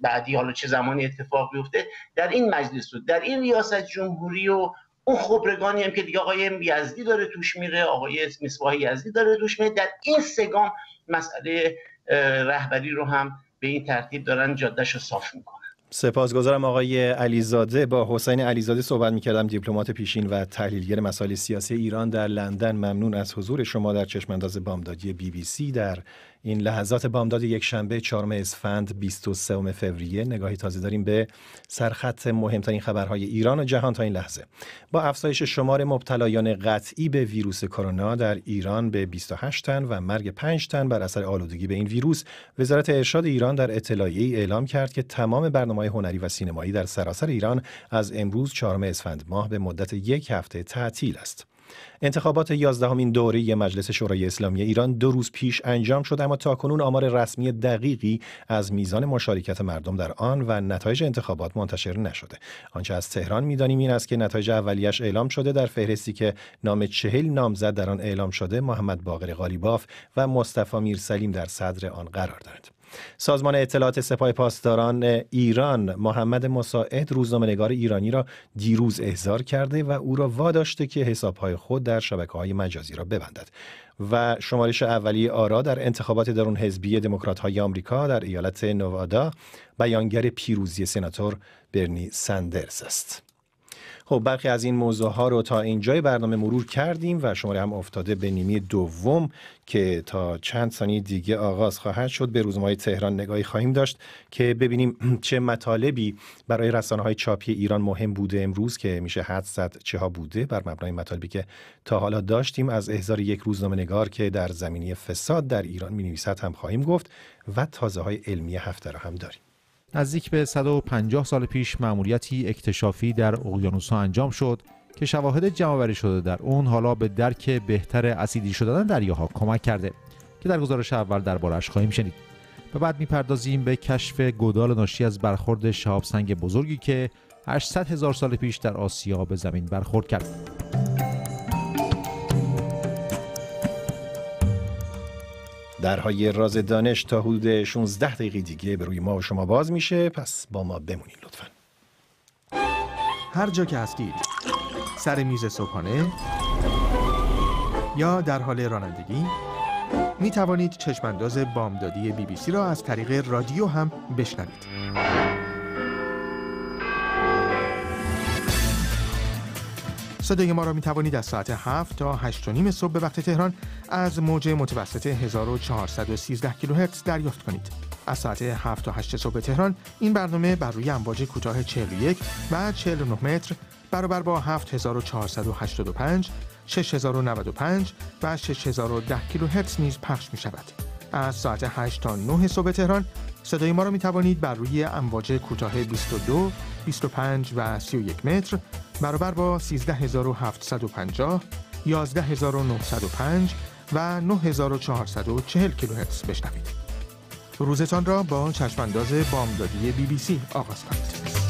بعدی حالا چه زمانی اتفاق بیفته در این مجلس و در این ریاست جمهوری اون خبرگانی هم که دیگه آقای یزدی داره توش میره آقای مصباح یزدی داره توش میره در این سگام مسئله رهبری رو هم به این ترتیب دارن جادهش رو صاف میکنن سپاسگزارم آقای علیزاده با حسین علیزاده صحبت میکردم دیپلمات پیشین و تحلیلگر مسائل سیاسی ایران در لندن ممنون از حضور شما در چشمانداز بامدادی بی بی سی در این لحظات بامداد یک شنبه 4 اسفند 23 فوریه نگاهی تازه داریم به سرخط مهمترین خبرهای ایران و جهان تا این لحظه با افزایش شمار مبتلایان قطعی به ویروس کرونا در ایران به 28 تن و مرگ 5 تن بر اثر آلودگی به این ویروس وزارت ارشاد ایران در اطلاعیه اعلام کرد که تمام برنامه هنری و سینمایی در سراسر ایران از امروز 4 اسفند ماه به مدت یک هفته تعطیل است انتخابات 11 همین دوره مجلس شورای اسلامی ایران دو روز پیش انجام شد اما تاکنون آمار رسمی دقیقی از میزان مشارکت مردم در آن و نتایج انتخابات منتشر نشده آنچه از تهران میدانیم این است که نتایج اولیش اعلام شده در فهرستی که نام چهل نامزد در آن اعلام شده محمد باقر غالیباف و مصطفی میرسلیم در صدر آن قرار دارند سازمان اطلاعات سپاه پاسداران ایران محمد مساعد روزنامه‌نگار ایرانی را دیروز احضار کرده و او را واداشته که حسابهای خود در شبکه های مجازی را ببندد و شمارش اولیه آرا در انتخابات درون حزبی دموکرات های آمریکا در ایالت نوادا بیانگر پیروزی سناتور برنی سندرز است. خب برخی از این موضوع ها رو تا اینجای برنامه مرور کردیم و شماره هم افتاده به نیمه دوم که تا چند ثانیه دیگه آغاز خواهد شد به روزنامه تهران نگاهی خواهیم داشت که ببینیم چه مطالبی برای رسانه های چاپی ایران مهم بوده امروز که میشه حد زد چه ها بوده بر مبنای مطالبی که تا حالا داشتیم از احضار یک روزنامه نگار که در زمینه فساد در ایران می نویسد هم خواهیم گفت و تازه های علمی هفته را هم داریم نزدیک به 150 سال پیش مأموریتی اکتشافی در اقیانوسها انجام شد که شواهد جمعآوری شده در اون حالا به درک بهتر اسیدی شدن دریاها کمک کرده که در گزارش اول دربارهش خواهیم شنید و بعد میپردازیم به کشف گودال ناشی از برخورد شهاب بزرگی که 800 هزار سال پیش در آسیا به زمین برخورد کرد. درهای راز دانش تا حدود 16 دقیقه دیگه به روی ما و شما باز میشه پس با ما بمونید لطفا هر جا که هستید سر میز صبحانه یا در حال رانندگی می توانید چشمانداز بامدادی بی بی سی را از طریق رادیو هم بشنوید. صدای ما را می توانید از ساعت 7 تا 8 نیم صبح به وقت تهران از موج متوسط 1413 کیلوهرتز دریافت کنید. از ساعت 7 تا 8 صبح تهران این برنامه بر روی امواج کوتاه 41 و 49 متر برابر با 7485 6095 و 6010 کیلوهرتز نیز پخش می شود. از ساعت 8 تا 9 صبح تهران صدای ما را می توانید بر روی امواج کوتاه 22 25 و 31 متر برابر با 13750 11905 و 9440 کیلوهرتز بشنوید. روزتان را با چشمانداز بامدادی بی بی سی آغاز کنید.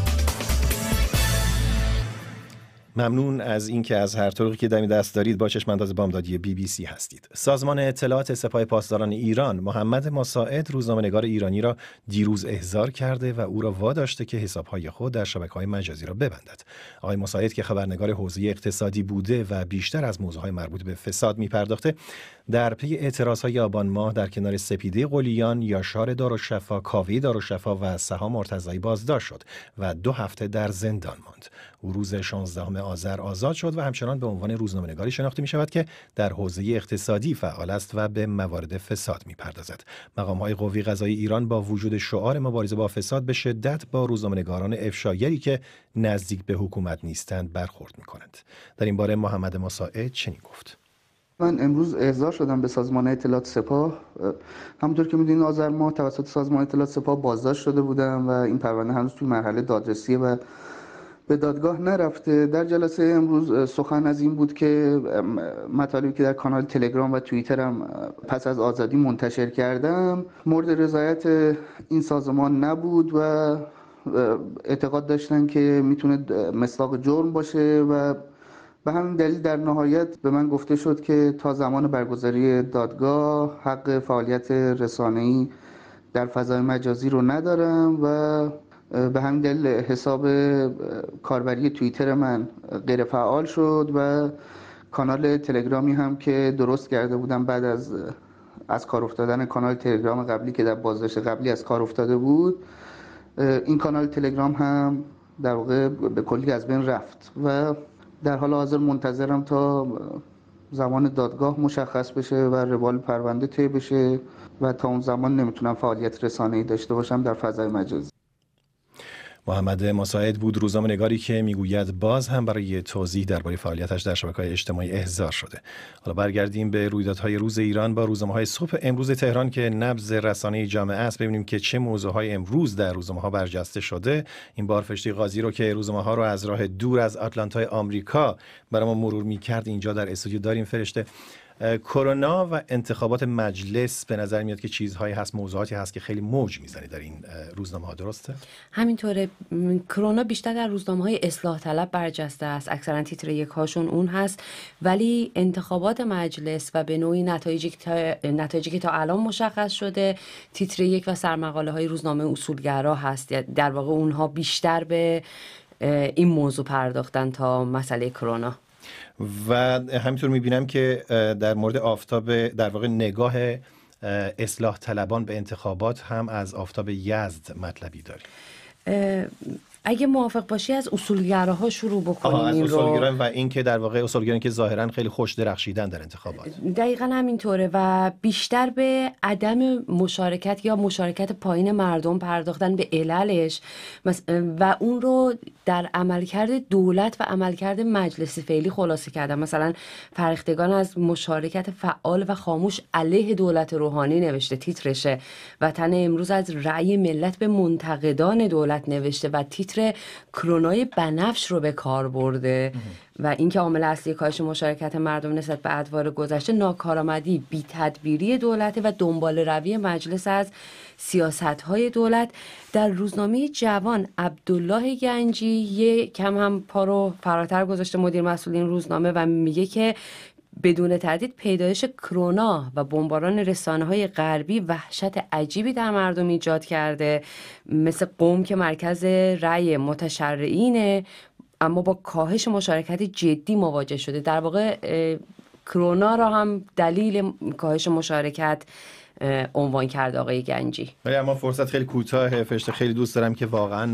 ممنون از اینکه از هر طرقی که دمی دست دارید با چشمانداز بامدادی بی بی سی هستید. سازمان اطلاعات سپاه پاسداران ایران محمد مساعد روزنامه‌نگار ایرانی را دیروز احضار کرده و او را واداشته که حساب‌های خود در شبکه‌های مجازی را ببندد. آقای مساعد که خبرنگار حوزه اقتصادی بوده و بیشتر از های مربوط به فساد می‌پرداخته، در پی اعتراض‌های آبان ماه در کنار سپیده قلیان یاشار دارالشفا کاوی دارالشفا و سهام مرتضایی بازداشت شد و دو هفته در زندان ماند. او روز 16 آذر آزاد شد و همچنان به عنوان روزنامه‌نگاری شناخته می شود که در حوزه اقتصادی فعال است و به موارد فساد می پردازد. مقام های قوی قضایی ایران با وجود شعار مبارزه با فساد به شدت با روزنامه‌نگاران افشاگری که نزدیک به حکومت نیستند برخورد می کنند. در این باره محمد مساعد چنین گفت. من امروز احضار شدم به سازمان اطلاعات سپاه همونطور که میدونید آذر ما توسط سازمان اطلاعات سپاه بازداشت شده بودم و این پرونده هنوز توی مرحله دادرسیه و به دادگاه نرفته در جلسه امروز سخن از این بود که مطالبی که در کانال تلگرام و توییترم پس از آزادی منتشر کردم مورد رضایت این سازمان نبود و اعتقاد داشتن که میتونه مصداق جرم باشه و به همین دلیل در نهایت به من گفته شد که تا زمان برگزاری دادگاه حق فعالیت رسانه‌ای در فضای مجازی رو ندارم و به همین دلیل حساب کاربری توییتر من غیر فعال شد و کانال تلگرامی هم که درست کرده بودم بعد از از کار افتادن کانال تلگرام قبلی که در بازداشت قبلی از کار افتاده بود این کانال تلگرام هم در واقع به کلی از بین رفت و در حال حاضر منتظرم تا زمان دادگاه مشخص بشه و روال پرونده طی بشه و تا اون زمان نمیتونم فعالیت رسانه‌ای داشته باشم در فضای مجازی محمد مساعد بود روزام نگاری که میگوید باز هم برای توضیح درباره فعالیتش در شبکه های اجتماعی احضار شده حالا برگردیم به رویدادهای روز ایران با روزنامه های صبح امروز تهران که نبض رسانه جامعه است ببینیم که چه موضوع های امروز در روزنامه ها برجسته شده این بار فشتی قاضی رو که روزنامه ها رو از راه دور از آتلانتای آمریکا برای ما مرور میکرد اینجا در استودیو داریم فرشته کرونا و انتخابات مجلس به نظر میاد که چیزهایی هست موضوعاتی هست که خیلی موج میزنه در این روزنامه ها درسته همینطوره کرونا بیشتر در روزنامه های اصلاح طلب برجسته است اکثرا تیتر یک هاشون اون هست ولی انتخابات مجلس و به نوعی نتایجی که تا, الان مشخص شده تیتر یک و سرمقاله های روزنامه اصولگرا هست در واقع اونها بیشتر به این موضوع پرداختن تا مسئله کرونا و همینطور میبینم که در مورد آفتاب در واقع نگاه اصلاح طلبان به انتخابات هم از آفتاب یزد مطلبی داریم اگه موافق باشی از ها شروع بکنیم این رو. و اینکه در واقع اصولگرایی که ظاهرا خیلی خوش درخشیدن در انتخابات دقیقا همینطوره و بیشتر به عدم مشارکت یا مشارکت پایین مردم پرداختن به عللش و اون رو در عملکرد دولت و عملکرد مجلس فعلی خلاصه کردن مثلا فرختگان از مشارکت فعال و خاموش علیه دولت روحانی نوشته تیترشه وطن امروز از رأی ملت به منتقدان دولت نوشته و تیتر تیتر کرونای بنفش رو به کار برده و اینکه عامل اصلی کاهش مشارکت مردم نسبت به ادوار گذشته ناکارآمدی بی تدبیری دولت و دنبال روی مجلس از سیاست های دولت در روزنامه جوان عبدالله گنجی یه کم هم پارو فراتر گذاشته مدیر مسئول روزنامه و میگه که بدون تردید پیدایش کرونا و بمباران رسانه های غربی وحشت عجیبی در مردم ایجاد کرده مثل قوم که مرکز رأی متشرعینه اما با کاهش مشارکت جدی مواجه شده در واقع کرونا را هم دلیل کاهش مشارکت عنوان کرد آقای گنجی ولی اما فرصت خیلی کوتاه فرشته خیلی دوست دارم که واقعا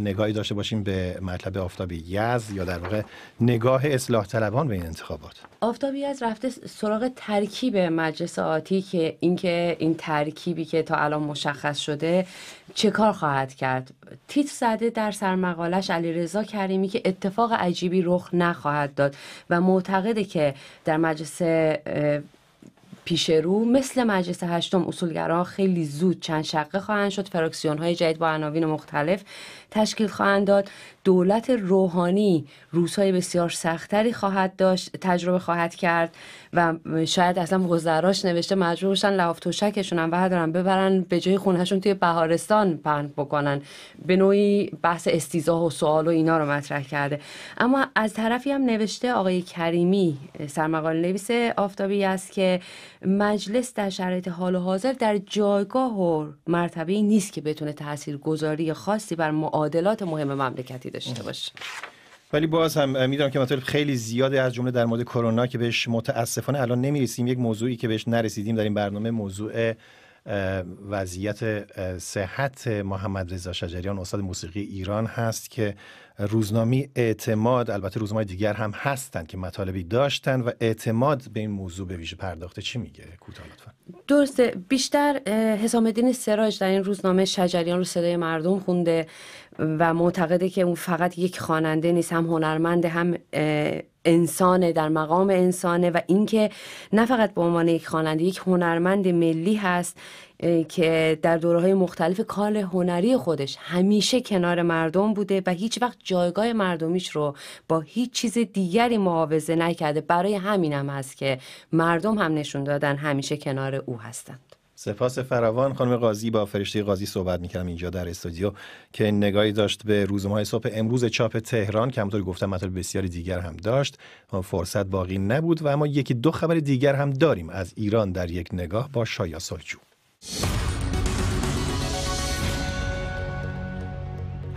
نگاهی داشته باشیم به مطلب آفتاب یز یا در واقع نگاه اصلاح طلبان به این انتخابات آفتاب یز رفته سراغ ترکیب مجلس آتی که اینکه این ترکیبی که تا الان مشخص شده چه کار خواهد کرد تیتر زده در سرمقالش علیرضا کریمی که اتفاق عجیبی رخ نخواهد داد و معتقده که در مجلس پیش رو مثل مجلس هشتم اصولگرا خیلی زود چند شقه خواهند شد فراکسیون های جدید با عناوین مختلف تشکیل خواهند داد دولت روحانی روزهای بسیار سختری خواهد داشت تجربه خواهد کرد و شاید اصلا گزاراش نوشته مجبور بشن لحاف توشکشون هم بردارن ببرن به جای خونهشون توی بهارستان پهن بکنن به نوعی بحث استیزاه و سوال و اینا رو مطرح کرده اما از طرفی هم نوشته آقای کریمی سرمقال نویس آفتابی است که مجلس در شرایط حال و حاضر در جایگاه و مرتبه نیست که بتونه تاثیرگذاری خاصی بر معادلات مهم مملکتی داشته باشه ولی باز هم میدونم که مطالب خیلی زیاده از جمله در مورد کرونا که بهش متاسفانه الان نمیرسیم یک موضوعی که بهش نرسیدیم در این برنامه موضوع وضعیت صحت محمد رضا شجریان استاد موسیقی ایران هست که روزنامی اعتماد البته روزنامه دیگر هم هستند که مطالبی داشتن و اعتماد به این موضوع به ویژه پرداخته چی میگه کوتاه لطفا درسته بیشتر حسام الدین سراج در این روزنامه شجریان رو صدای مردم خونده و معتقده که اون فقط یک خواننده نیست هم هنرمند هم انسانه در مقام انسانه و اینکه نه فقط به عنوان یک خواننده یک هنرمند ملی هست که در دوره های مختلف کار هنری خودش همیشه کنار مردم بوده و هیچ وقت جایگاه مردمیش رو با هیچ چیز دیگری معاوضه نکرده برای همینم هم هست که مردم هم نشون دادن همیشه کنار او هستند سپاس فراوان خانم قاضی با فرشته قاضی صحبت میکردم اینجا در استودیو که نگاهی داشت به روزنامه صبح امروز چاپ تهران که همطور گفتم مطلب بسیاری دیگر هم داشت فرصت باقی نبود و اما یکی دو خبر دیگر هم داریم از ایران در یک نگاه با شایا سلجو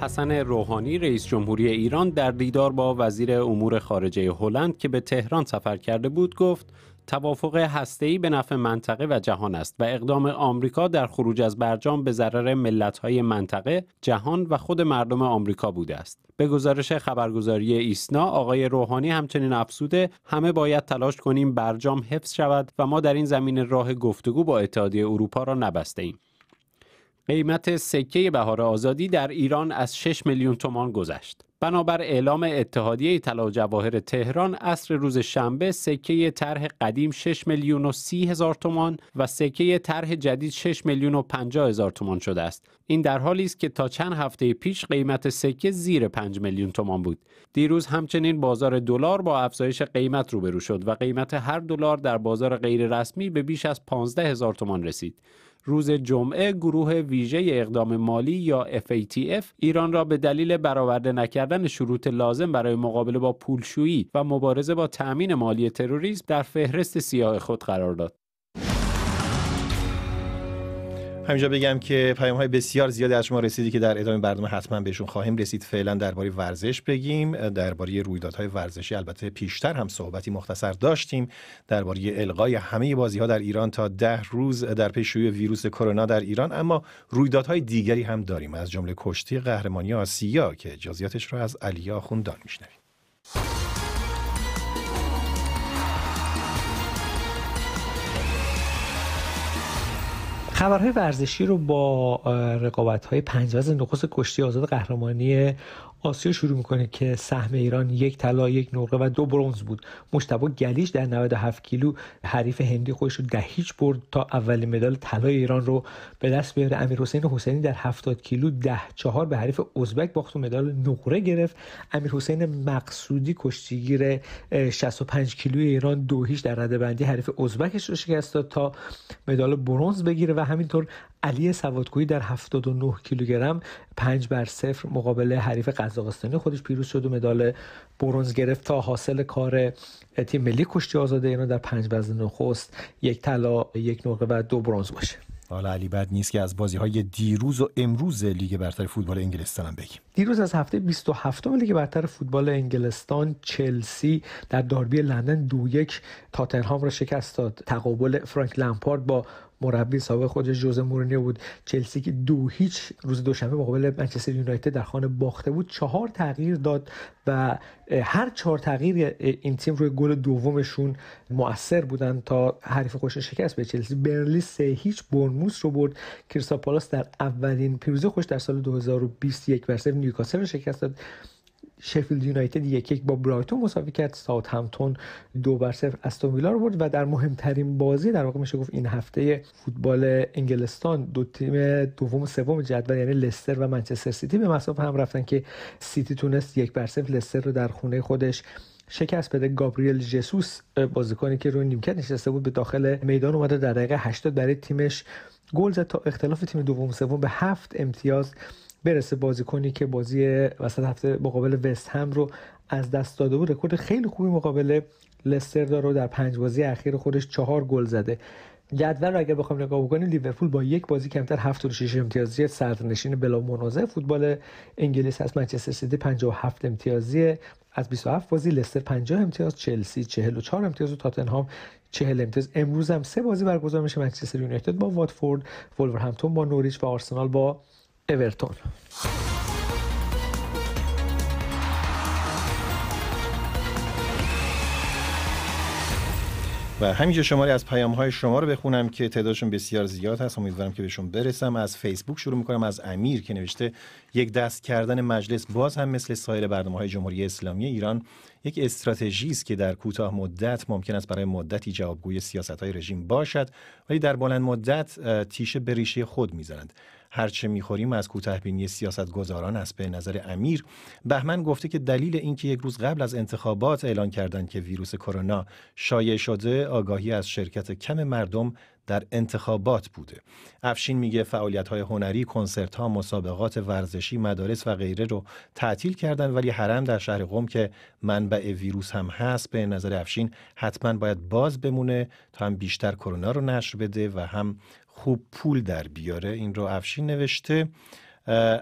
حسن روحانی رئیس جمهوری ایران در دیدار با وزیر امور خارجه هلند که به تهران سفر کرده بود گفت توافق هسته‌ای به نفع منطقه و جهان است و اقدام آمریکا در خروج از برجام به ضرر ملت‌های منطقه، جهان و خود مردم آمریکا بوده است. به گزارش خبرگزاری ایسنا، آقای روحانی همچنین افسوده همه باید تلاش کنیم برجام حفظ شود و ما در این زمین راه گفتگو با اتحادیه اروپا را نبسته ایم. قیمت سکه بهار آزادی در ایران از 6 میلیون تومان گذشت. بنابر اعلام اتحادیه طلا و جواهر تهران اصر روز شنبه سکه طرح قدیم 6 میلیون و 30 هزار تومان و سکه طرح جدید 6 میلیون و 50 هزار تومان شده است این در حالی است که تا چند هفته پیش قیمت سکه زیر 5 میلیون تومان بود دیروز همچنین بازار دلار با افزایش قیمت روبرو شد و قیمت هر دلار در بازار غیر رسمی به بیش از 15 هزار تومان رسید روز جمعه گروه ویژه اقدام مالی یا FATF ایران را به دلیل برآورده نکردن شروط لازم برای مقابله با پولشویی و مبارزه با تأمین مالی تروریسم در فهرست سیاه خود قرار داد. همینجا بگم که پیام های بسیار زیادی از شما رسیدی که در ادامه برنامه حتما بهشون خواهیم رسید فعلا درباره ورزش بگیم درباره رویدادهای ورزشی البته پیشتر هم صحبتی مختصر داشتیم درباره القای همه بازی ها در ایران تا ده روز در پیش روی ویروس کرونا در ایران اما رویدادهای دیگری هم داریم از جمله کشتی قهرمانی آسیا که جزئیاتش رو از علیا خوندان میشنویم خبرهای ورزشی رو با رقابت های پنج وزن نخست کشتی آزاد قهرمانی آسیا شروع میکنه که سهم ایران یک طلا یک نقره و دو برونز بود مشتبه گلیش در 97 کیلو حریف هندی خودش رو ده هیچ برد تا اولین مدال طلای ایران رو به دست بیاره امیر حسین حسینی در 70 کیلو ده چهار به حریف ازبک باخت و مدال نقره گرفت امیر حسین مقصودی کشتیگیر 65 کیلو ایران دو هیچ در رده بندی حریف ازبکش رو شکست داد تا مدال برونز بگیره و همینطور علی سوادکویی در 79 کیلوگرم 5 بر صفر مقابل حریف قزاقستانی خودش پیروز شد و مدال برونز گرفت تا حاصل کار تیم ملی کشتی آزاد ایران در 5 وزن نخست یک طلا یک نقره و دو برونز باشه حالا علی بد نیست که از بازی های دیروز و امروز لیگ برتر فوتبال انگلستان هم بگیم دیروز از هفته 27 لیگ برتر فوتبال انگلستان چلسی در داربی لندن دو یک تاتنهام را شکست داد تقابل فرانک لمپارد با مربی سابق خودش جوز مورینیو بود چلسی که دو هیچ روز دوشنبه مقابل منچستر یونایتد در خانه باخته بود چهار تغییر داد و هر چهار تغییر این تیم روی گل دومشون مؤثر بودن تا حریف خوش شکست به چلسی برلی سه هیچ برنموس رو برد کریستال پالاس در اولین پیروزی خوش در سال 2021 بر سر نیوکاسل رو شکست داد شفیلد یونایتد یک یک با برایتون مساوی کرد ساوت همتون دو بر صفر استون ویلا رو برد و در مهمترین بازی در واقع میشه گفت این هفته فوتبال انگلستان دو تیم دوم و سوم جدول یعنی لستر و منچستر سیتی به مصاف هم رفتن که سیتی تونست یک بر صفر لستر رو در خونه خودش شکست بده گابریل جسوس بازیکنی که روی نیمکت نشسته بود به داخل میدان اومده در دقیقه 80 برای تیمش گل زد تا اختلاف تیم دوم سوم به هفت امتیاز برسه کنی که بازی وسط هفته مقابل وست هم رو از دست داده بود رکورد خیلی خوبی مقابل لستر داره رو در پنج بازی اخیر خودش چهار گل زده جدول رو اگر بخوام نگاه بکنیم لیورپول با یک بازی کمتر 76 امتیازی صدرنشین بلا منازع فوتبال انگلیس هست منچستر سیتی 57 امتیازی از 27 بازی لستر 50 امتیاز چلسی 44 امتیاز و تاتنهام 40 امتیاز امروز هم سه بازی برگزار میشه منچستر یونایتد با واتفورد وولورهمپتون با نوریچ و آرسنال با اورتون و همینجا شماری از پیام های شما رو بخونم که تعدادشون بسیار زیاد هست امیدوارم که بهشون برسم از فیسبوک شروع میکنم از امیر که نوشته یک دست کردن مجلس باز هم مثل سایر برنامه های جمهوری اسلامی ایران یک استراتژی است که در کوتاه مدت ممکن است برای مدتی جوابگوی سیاست های رژیم باشد ولی در بلند مدت تیشه به ریشه خود میزنند هرچه میخوریم از کوتهبینی سیاست گذاران است به نظر امیر بهمن گفته که دلیل اینکه یک روز قبل از انتخابات اعلان کردند که ویروس کرونا شایع شده آگاهی از شرکت کم مردم در انتخابات بوده افشین میگه فعالیت های هنری کنسرت ها مسابقات ورزشی مدارس و غیره رو تعطیل کردن ولی حرم در شهر قم که منبع ویروس هم هست به نظر افشین حتما باید باز بمونه تا هم بیشتر کرونا رو نشر بده و هم خوب پول در بیاره این رو افشین نوشته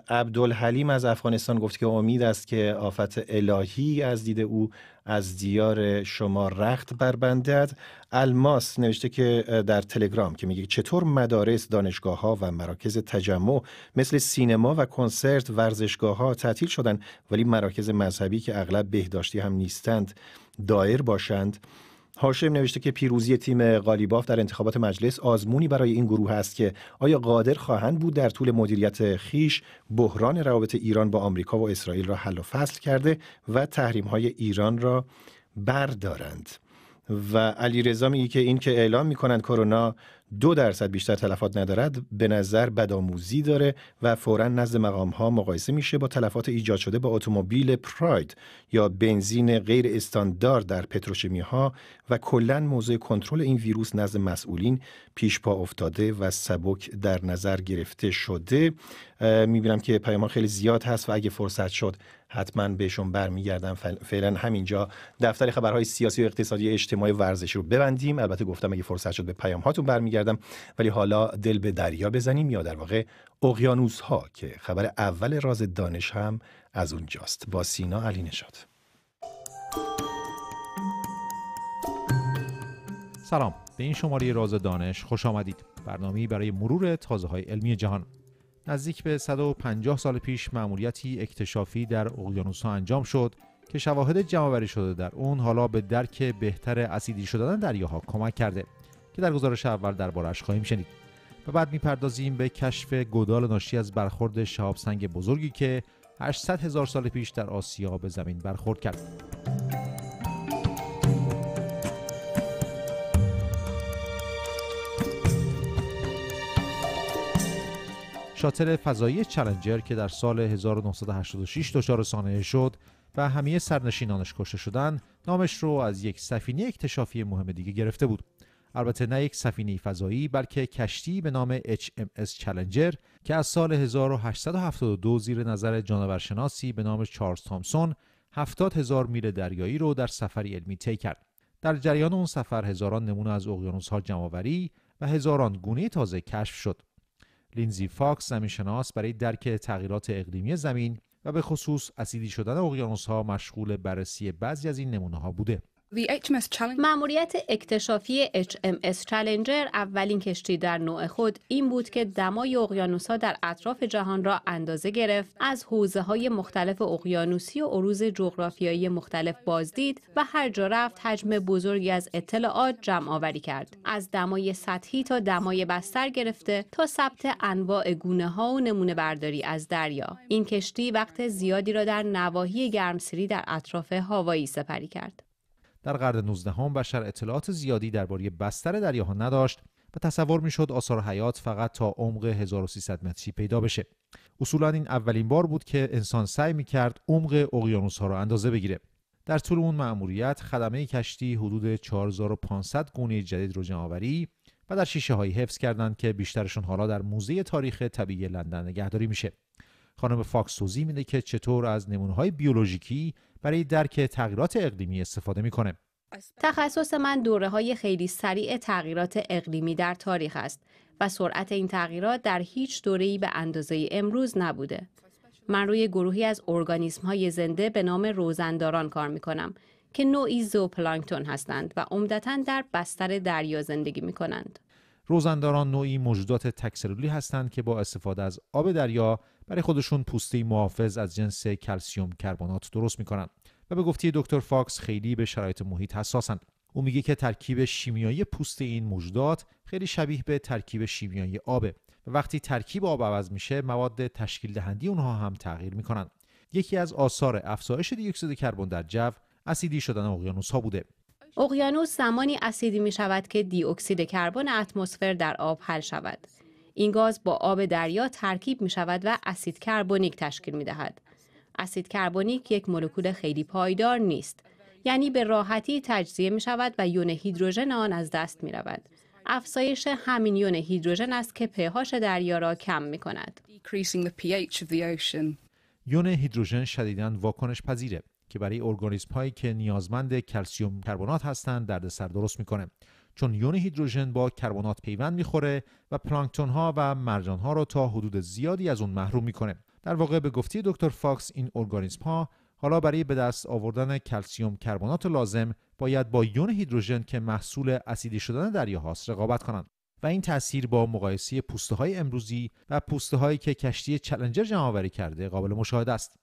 عبدالحلیم از افغانستان گفت که امید است که آفت الهی از دید او از دیار شما رخت بربندد الماس نوشته که در تلگرام که میگه چطور مدارس دانشگاه ها و مراکز تجمع مثل سینما و کنسرت ورزشگاه ها تعطیل شدن ولی مراکز مذهبی که اغلب بهداشتی هم نیستند دایر باشند هاشم نوشته که پیروزی تیم قالیباف در انتخابات مجلس آزمونی برای این گروه است که آیا قادر خواهند بود در طول مدیریت خیش بحران روابط ایران با آمریکا و اسرائیل را حل و فصل کرده و تحریم های ایران را بردارند و علی میگه که این که اعلام میکنند کرونا دو درصد بیشتر تلفات ندارد به نظر بدآموزی داره و فورا نزد مقام ها مقایسه میشه با تلفات ایجاد شده با اتومبیل پراید یا بنزین غیر استاندارد در پتروشیمی ها و کلا موضوع کنترل این ویروس نزد مسئولین پیش پا افتاده و سبک در نظر گرفته شده میبینم که پیام خیلی زیاد هست و اگه فرصت شد حتما بهشون برمیگردم فعلا همینجا دفتر خبرهای سیاسی و اقتصادی اجتماعی ورزشی رو ببندیم البته گفتم اگه فرصت شد به پیام هاتون برمیگردم ولی حالا دل به دریا بزنیم یا در واقع اقیانوس ها که خبر اول راز دانش هم از اونجاست با سینا علی نشاد سلام به این شماره راز دانش خوش آمدید برنامه برای مرور تازه های علمی جهان نزدیک به 150 سال پیش مأموریتی اکتشافی در اقیانوسها انجام شد که شواهد جمعآوری شده در اون حالا به درک بهتر اسیدی شدن دریاها کمک کرده که در گزارش اول دربارهش خواهیم شنید و بعد میپردازیم به کشف گودال ناشی از برخورد شهاب بزرگی که 800 هزار سال پیش در آسیا به زمین برخورد کرد. شاتل فضایی چلنجر که در سال 1986 دچار سانحه شد و همه سرنشینانش کشته شدن نامش رو از یک سفینه اکتشافی مهم دیگه گرفته بود البته نه یک سفینه فضایی بلکه کشتی به نام HMS چلنجر که از سال 1872 زیر نظر جانورشناسی به نام چارلز تامسون 70 هزار میل دریایی رو در سفری علمی طی کرد در جریان اون سفر هزاران نمونه از ها جمعآوری و هزاران گونه تازه کشف شد لینزی فاکس شناس برای درک تغییرات اقلیمی زمین و به خصوص اسیدی شدن ها مشغول بررسی بعضی از این نمونه ها بوده. معموریت اکتشافی HMS Challenger اولین کشتی در نوع خود این بود که دمای اقیانوسها در اطراف جهان را اندازه گرفت از حوزه های مختلف اقیانوسی و عروض جغرافیایی مختلف بازدید و هر جا رفت حجم بزرگی از اطلاعات جمع آوری کرد از دمای سطحی تا دمای بستر گرفته تا ثبت انواع گونه ها و نمونه برداری از دریا این کشتی وقت زیادی را در نواحی گرمسری در اطراف هاوایی سپری کرد در قرن 19 هم بشر اطلاعات زیادی درباره بستر دریاها نداشت و تصور میشد آثار حیات فقط تا عمق 1300 متری پیدا بشه. اصولا این اولین بار بود که انسان سعی میکرد عمق ها را اندازه بگیره. در طول اون مأموریت خدمه کشتی حدود 4500 گونه جدید رو جمعآوری و در شیشه هایی حفظ کردند که بیشترشون حالا در موزه تاریخ طبیعی لندن نگهداری میشه. خانم فاکس توضیح میده که چطور از نمونه‌های بیولوژیکی برای درک تغییرات اقلیمی استفاده میکنه. تخصص من دوره های خیلی سریع تغییرات اقلیمی در تاریخ است و سرعت این تغییرات در هیچ دوره‌ای به اندازه امروز نبوده. من روی گروهی از ارگانیسم های زنده به نام روزنداران کار می که نوعی زوپلانکتون هستند و عمدتا در بستر دریا زندگی می کنند. روزنداران نوعی موجودات تکسلولی هستند که با استفاده از آب دریا برای خودشون پوسته محافظ از جنس کلسیوم کربنات درست میکنند و به گفته دکتر فاکس خیلی به شرایط محیط حساسند او میگه که ترکیب شیمیایی پوست این موجودات خیلی شبیه به ترکیب شیمیایی آبه و وقتی ترکیب آب عوض میشه مواد تشکیل دهنده اونها هم تغییر میکنند یکی از آثار افزایش دیوکسید کربن در جو اسیدی شدن اقیانوس ها بوده اقیانوس زمانی اسیدی می شود که دی اکسید کربن اتمسفر در آب حل شود. این گاز با آب دریا ترکیب می شود و اسید کربونیک تشکیل می دهد. اسید کربونیک یک مولکول خیلی پایدار نیست. یعنی به راحتی تجزیه می شود و یون هیدروژن آن از دست می رود. افزایش همین یون هیدروژن است که پهاش دریا را کم می کند. یون هیدروژن شدیدن واکنش پذیره که برای ارگانیسم هایی که نیازمند کلسیوم کربنات هستند دردسر درست میکنه چون یون هیدروژن با کربنات پیوند میخوره و پلانکتون ها و مرجان ها رو تا حدود زیادی از اون محروم میکنه در واقع به گفتی دکتر فاکس این ارگانیسم ها حالا برای به دست آوردن کلسیوم کربنات لازم باید با یون هیدروژن که محصول اسیدی شدن دریا هاست رقابت کنند و این تاثیر با مقایسه پوسته های امروزی و پوسته هایی که کشتی چلنجر جمعآوری کرده قابل مشاهده است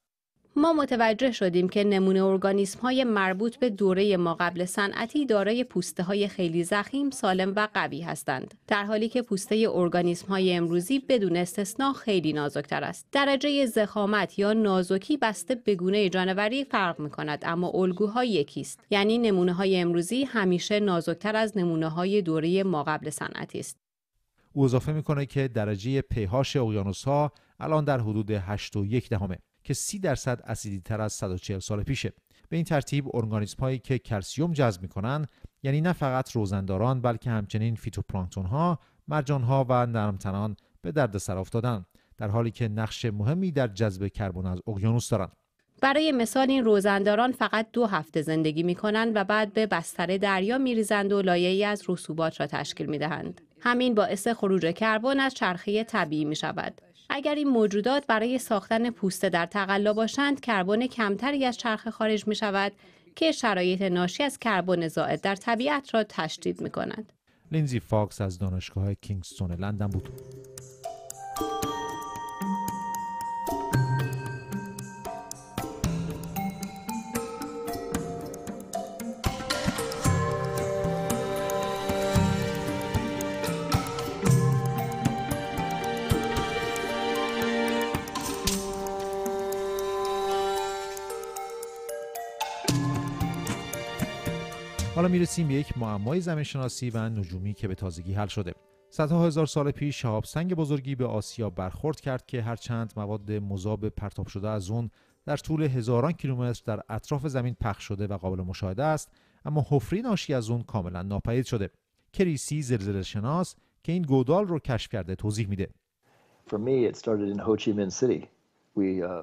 ما متوجه شدیم که نمونه ارگانیسم های مربوط به دوره ما قبل صنعتی دارای پوسته های خیلی زخیم، سالم و قوی هستند، در حالی که پوسته ارگانیسم های امروزی بدون استثنا خیلی نازکتر است. درجه زخامت یا نازکی بسته به گونه جانوری فرق می کند، اما الگوها یکی است. یعنی نمونه های امروزی همیشه نازکتر از نمونه های دوره ما قبل صنعتی است. او اضافه میکنه که درجه پیهاش اقیانوس ها الان در حدود 8.1 دهمه. که 30 درصد اسیدی تر از 140 سال پیشه به این ترتیب ارگانیسم هایی که کلسیوم جذب میکنن یعنی نه فقط روزنداران بلکه همچنین فیتوپلانکتون ها مرجان ها و نرمتنان به دردسر افتادن در حالی که نقش مهمی در جذب کربن از اقیانوس دارند برای مثال این روزنداران فقط دو هفته زندگی می کنند و بعد به بستر دریا می ریزند و لایه ای از رسوبات را تشکیل می دهند. همین باعث خروج کربن از چرخه طبیعی می شود. اگر این موجودات برای ساختن پوسته در تقلا باشند کربن کمتری از چرخه خارج می شود که شرایط ناشی از کربن زائد در طبیعت را تشدید می کند. لینزی فاکس از دانشگاه کینگستون لندن بود. حالا میرسیم به یک معمای زمینشناسی و نجومی که به تازگی حل شده صدها هزار سال پیش شهاب سنگ بزرگی به آسیا برخورد کرد که هرچند مواد مذاب پرتاب شده از اون در طول هزاران کیلومتر در اطراف زمین پخش شده و قابل مشاهده است اما حفری ناشی از اون کاملا ناپدید شده کریسی زلزله شناس که این گودال رو کشف کرده توضیح میده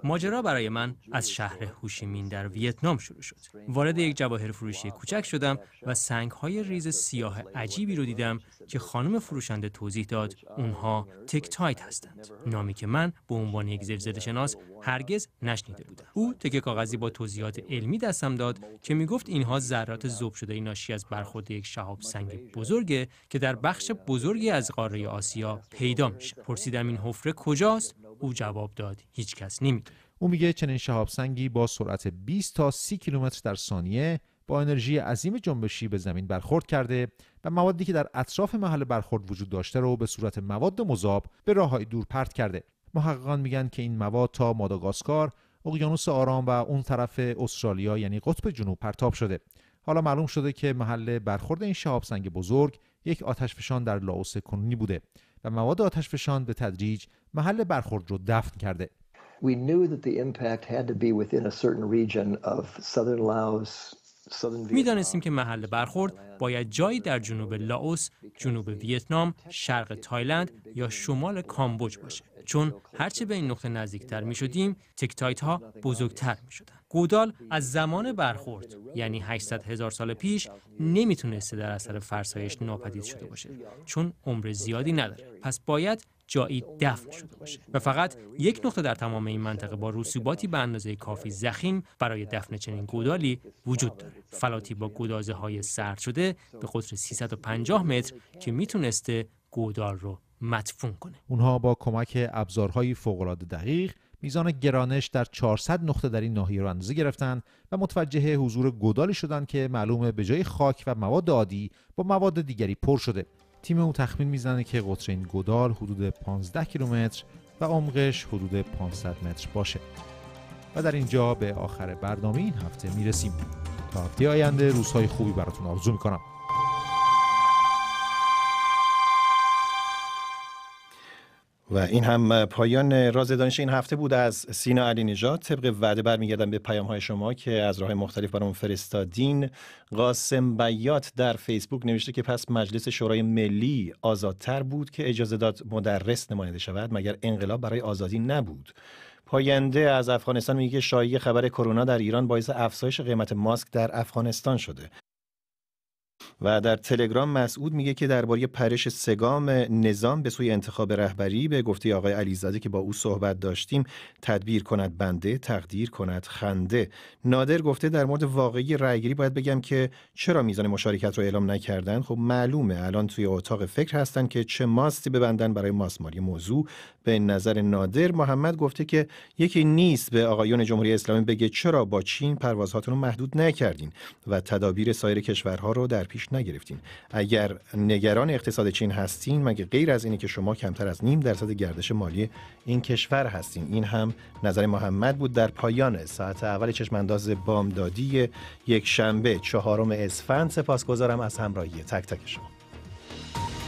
ماجرا برای من از شهر هوشیمین در ویتنام شروع شد. وارد یک جواهر فروشی کوچک شدم و سنگ های ریز سیاه عجیبی رو دیدم که خانم فروشنده توضیح داد اونها تکتایت هستند. نامی که من به عنوان یک زلزله شناس هرگز نشنیده بودم. او تکه کاغذی با توضیحات علمی دستم داد که میگفت اینها ذرات ذوب شده ناشی از برخورد یک شهاب سنگ بزرگه که در بخش بزرگی از قاره آسیا پیدا میشه. پرسیدم این حفره کجاست؟ او جواب داد هیچ کس نمیدونه او میگه چنین شهاب سنگی با سرعت 20 تا 30 کیلومتر در ثانیه با انرژی عظیم جنبشی به زمین برخورد کرده و موادی که در اطراف محل برخورد وجود داشته رو به صورت مواد مذاب به راههای دور پرت کرده محققان میگن که این مواد تا ماداگاسکار اقیانوس آرام و اون طرف استرالیا یعنی قطب جنوب پرتاب شده حالا معلوم شده که محل برخورد این شهاب سنگ بزرگ یک آتشفشان در لاوس کنونی بوده و مواد آتش فشان به تدریج محل برخورد رو دفن کرده میدانستیم که محل برخورد باید جایی در جنوب لاوس، جنوب ویتنام، شرق تایلند یا شمال کامبوج باشه چون هرچه به این نقطه نزدیکتر می شدیم تکتایت ها بزرگتر می شدن. گودال از زمان برخورد یعنی 800 هزار سال پیش نمیتونسته در اثر فرسایش ناپدید شده باشه چون عمر زیادی نداره پس باید جایی دفن شده باشه و فقط یک نقطه در تمام این منطقه با رسوباتی به اندازه کافی زخیم برای دفن چنین گودالی وجود داره فلاتی با گدازه های سرد شده به قطر 350 متر که میتونسته گودال رو مدفون کنه اونها با کمک ابزارهای فوق‌العاده دقیق میزان گرانش در 400 نقطه در این ناحیه رو اندازه گرفتند و متوجه حضور گدالی شدند که معلومه به جای خاک و مواد عادی با مواد دیگری پر شده تیم او تخمین میزنه که قطر این گدال حدود 15 کیلومتر و عمقش حدود 500 متر باشه و در اینجا به آخر برنامه این هفته میرسیم تا هفته آینده روزهای خوبی براتون آرزو میکنم و این هم پایان راز دانش این هفته بود از سینا علی نجات طبق وعده برمیگردم به پیام های شما که از راه مختلف برامون فرستادین قاسم بیات در فیسبوک نوشته که پس مجلس شورای ملی آزادتر بود که اجازه داد مدرس نماینده شود مگر انقلاب برای آزادی نبود پاینده از افغانستان میگه شایی خبر کرونا در ایران باعث افزایش قیمت ماسک در افغانستان شده و در تلگرام مسعود میگه که درباره پرش سگام نظام به سوی انتخاب رهبری به گفته آقای علیزاده که با او صحبت داشتیم تدبیر کند بنده تقدیر کند خنده نادر گفته در مورد واقعی رایگیری باید بگم که چرا میزان مشارکت رو اعلام نکردن خب معلومه الان توی اتاق فکر هستن که چه ماستی ببندن برای ماسماری موضوع به نظر نادر محمد گفته که یکی نیست به آقایون جمهوری اسلامی بگه چرا با چین پروازهاتون رو محدود نکردین و تدابیر سایر کشورها رو در پیش نگرفتین اگر نگران اقتصاد چین هستین مگه غیر از اینه که شما کمتر از نیم درصد گردش مالی این کشور هستین این هم نظر محمد بود در پایان ساعت اول چشمانداز بامدادی یک شنبه چهارم اسفند سپاسگزارم از همراهی تک تک شما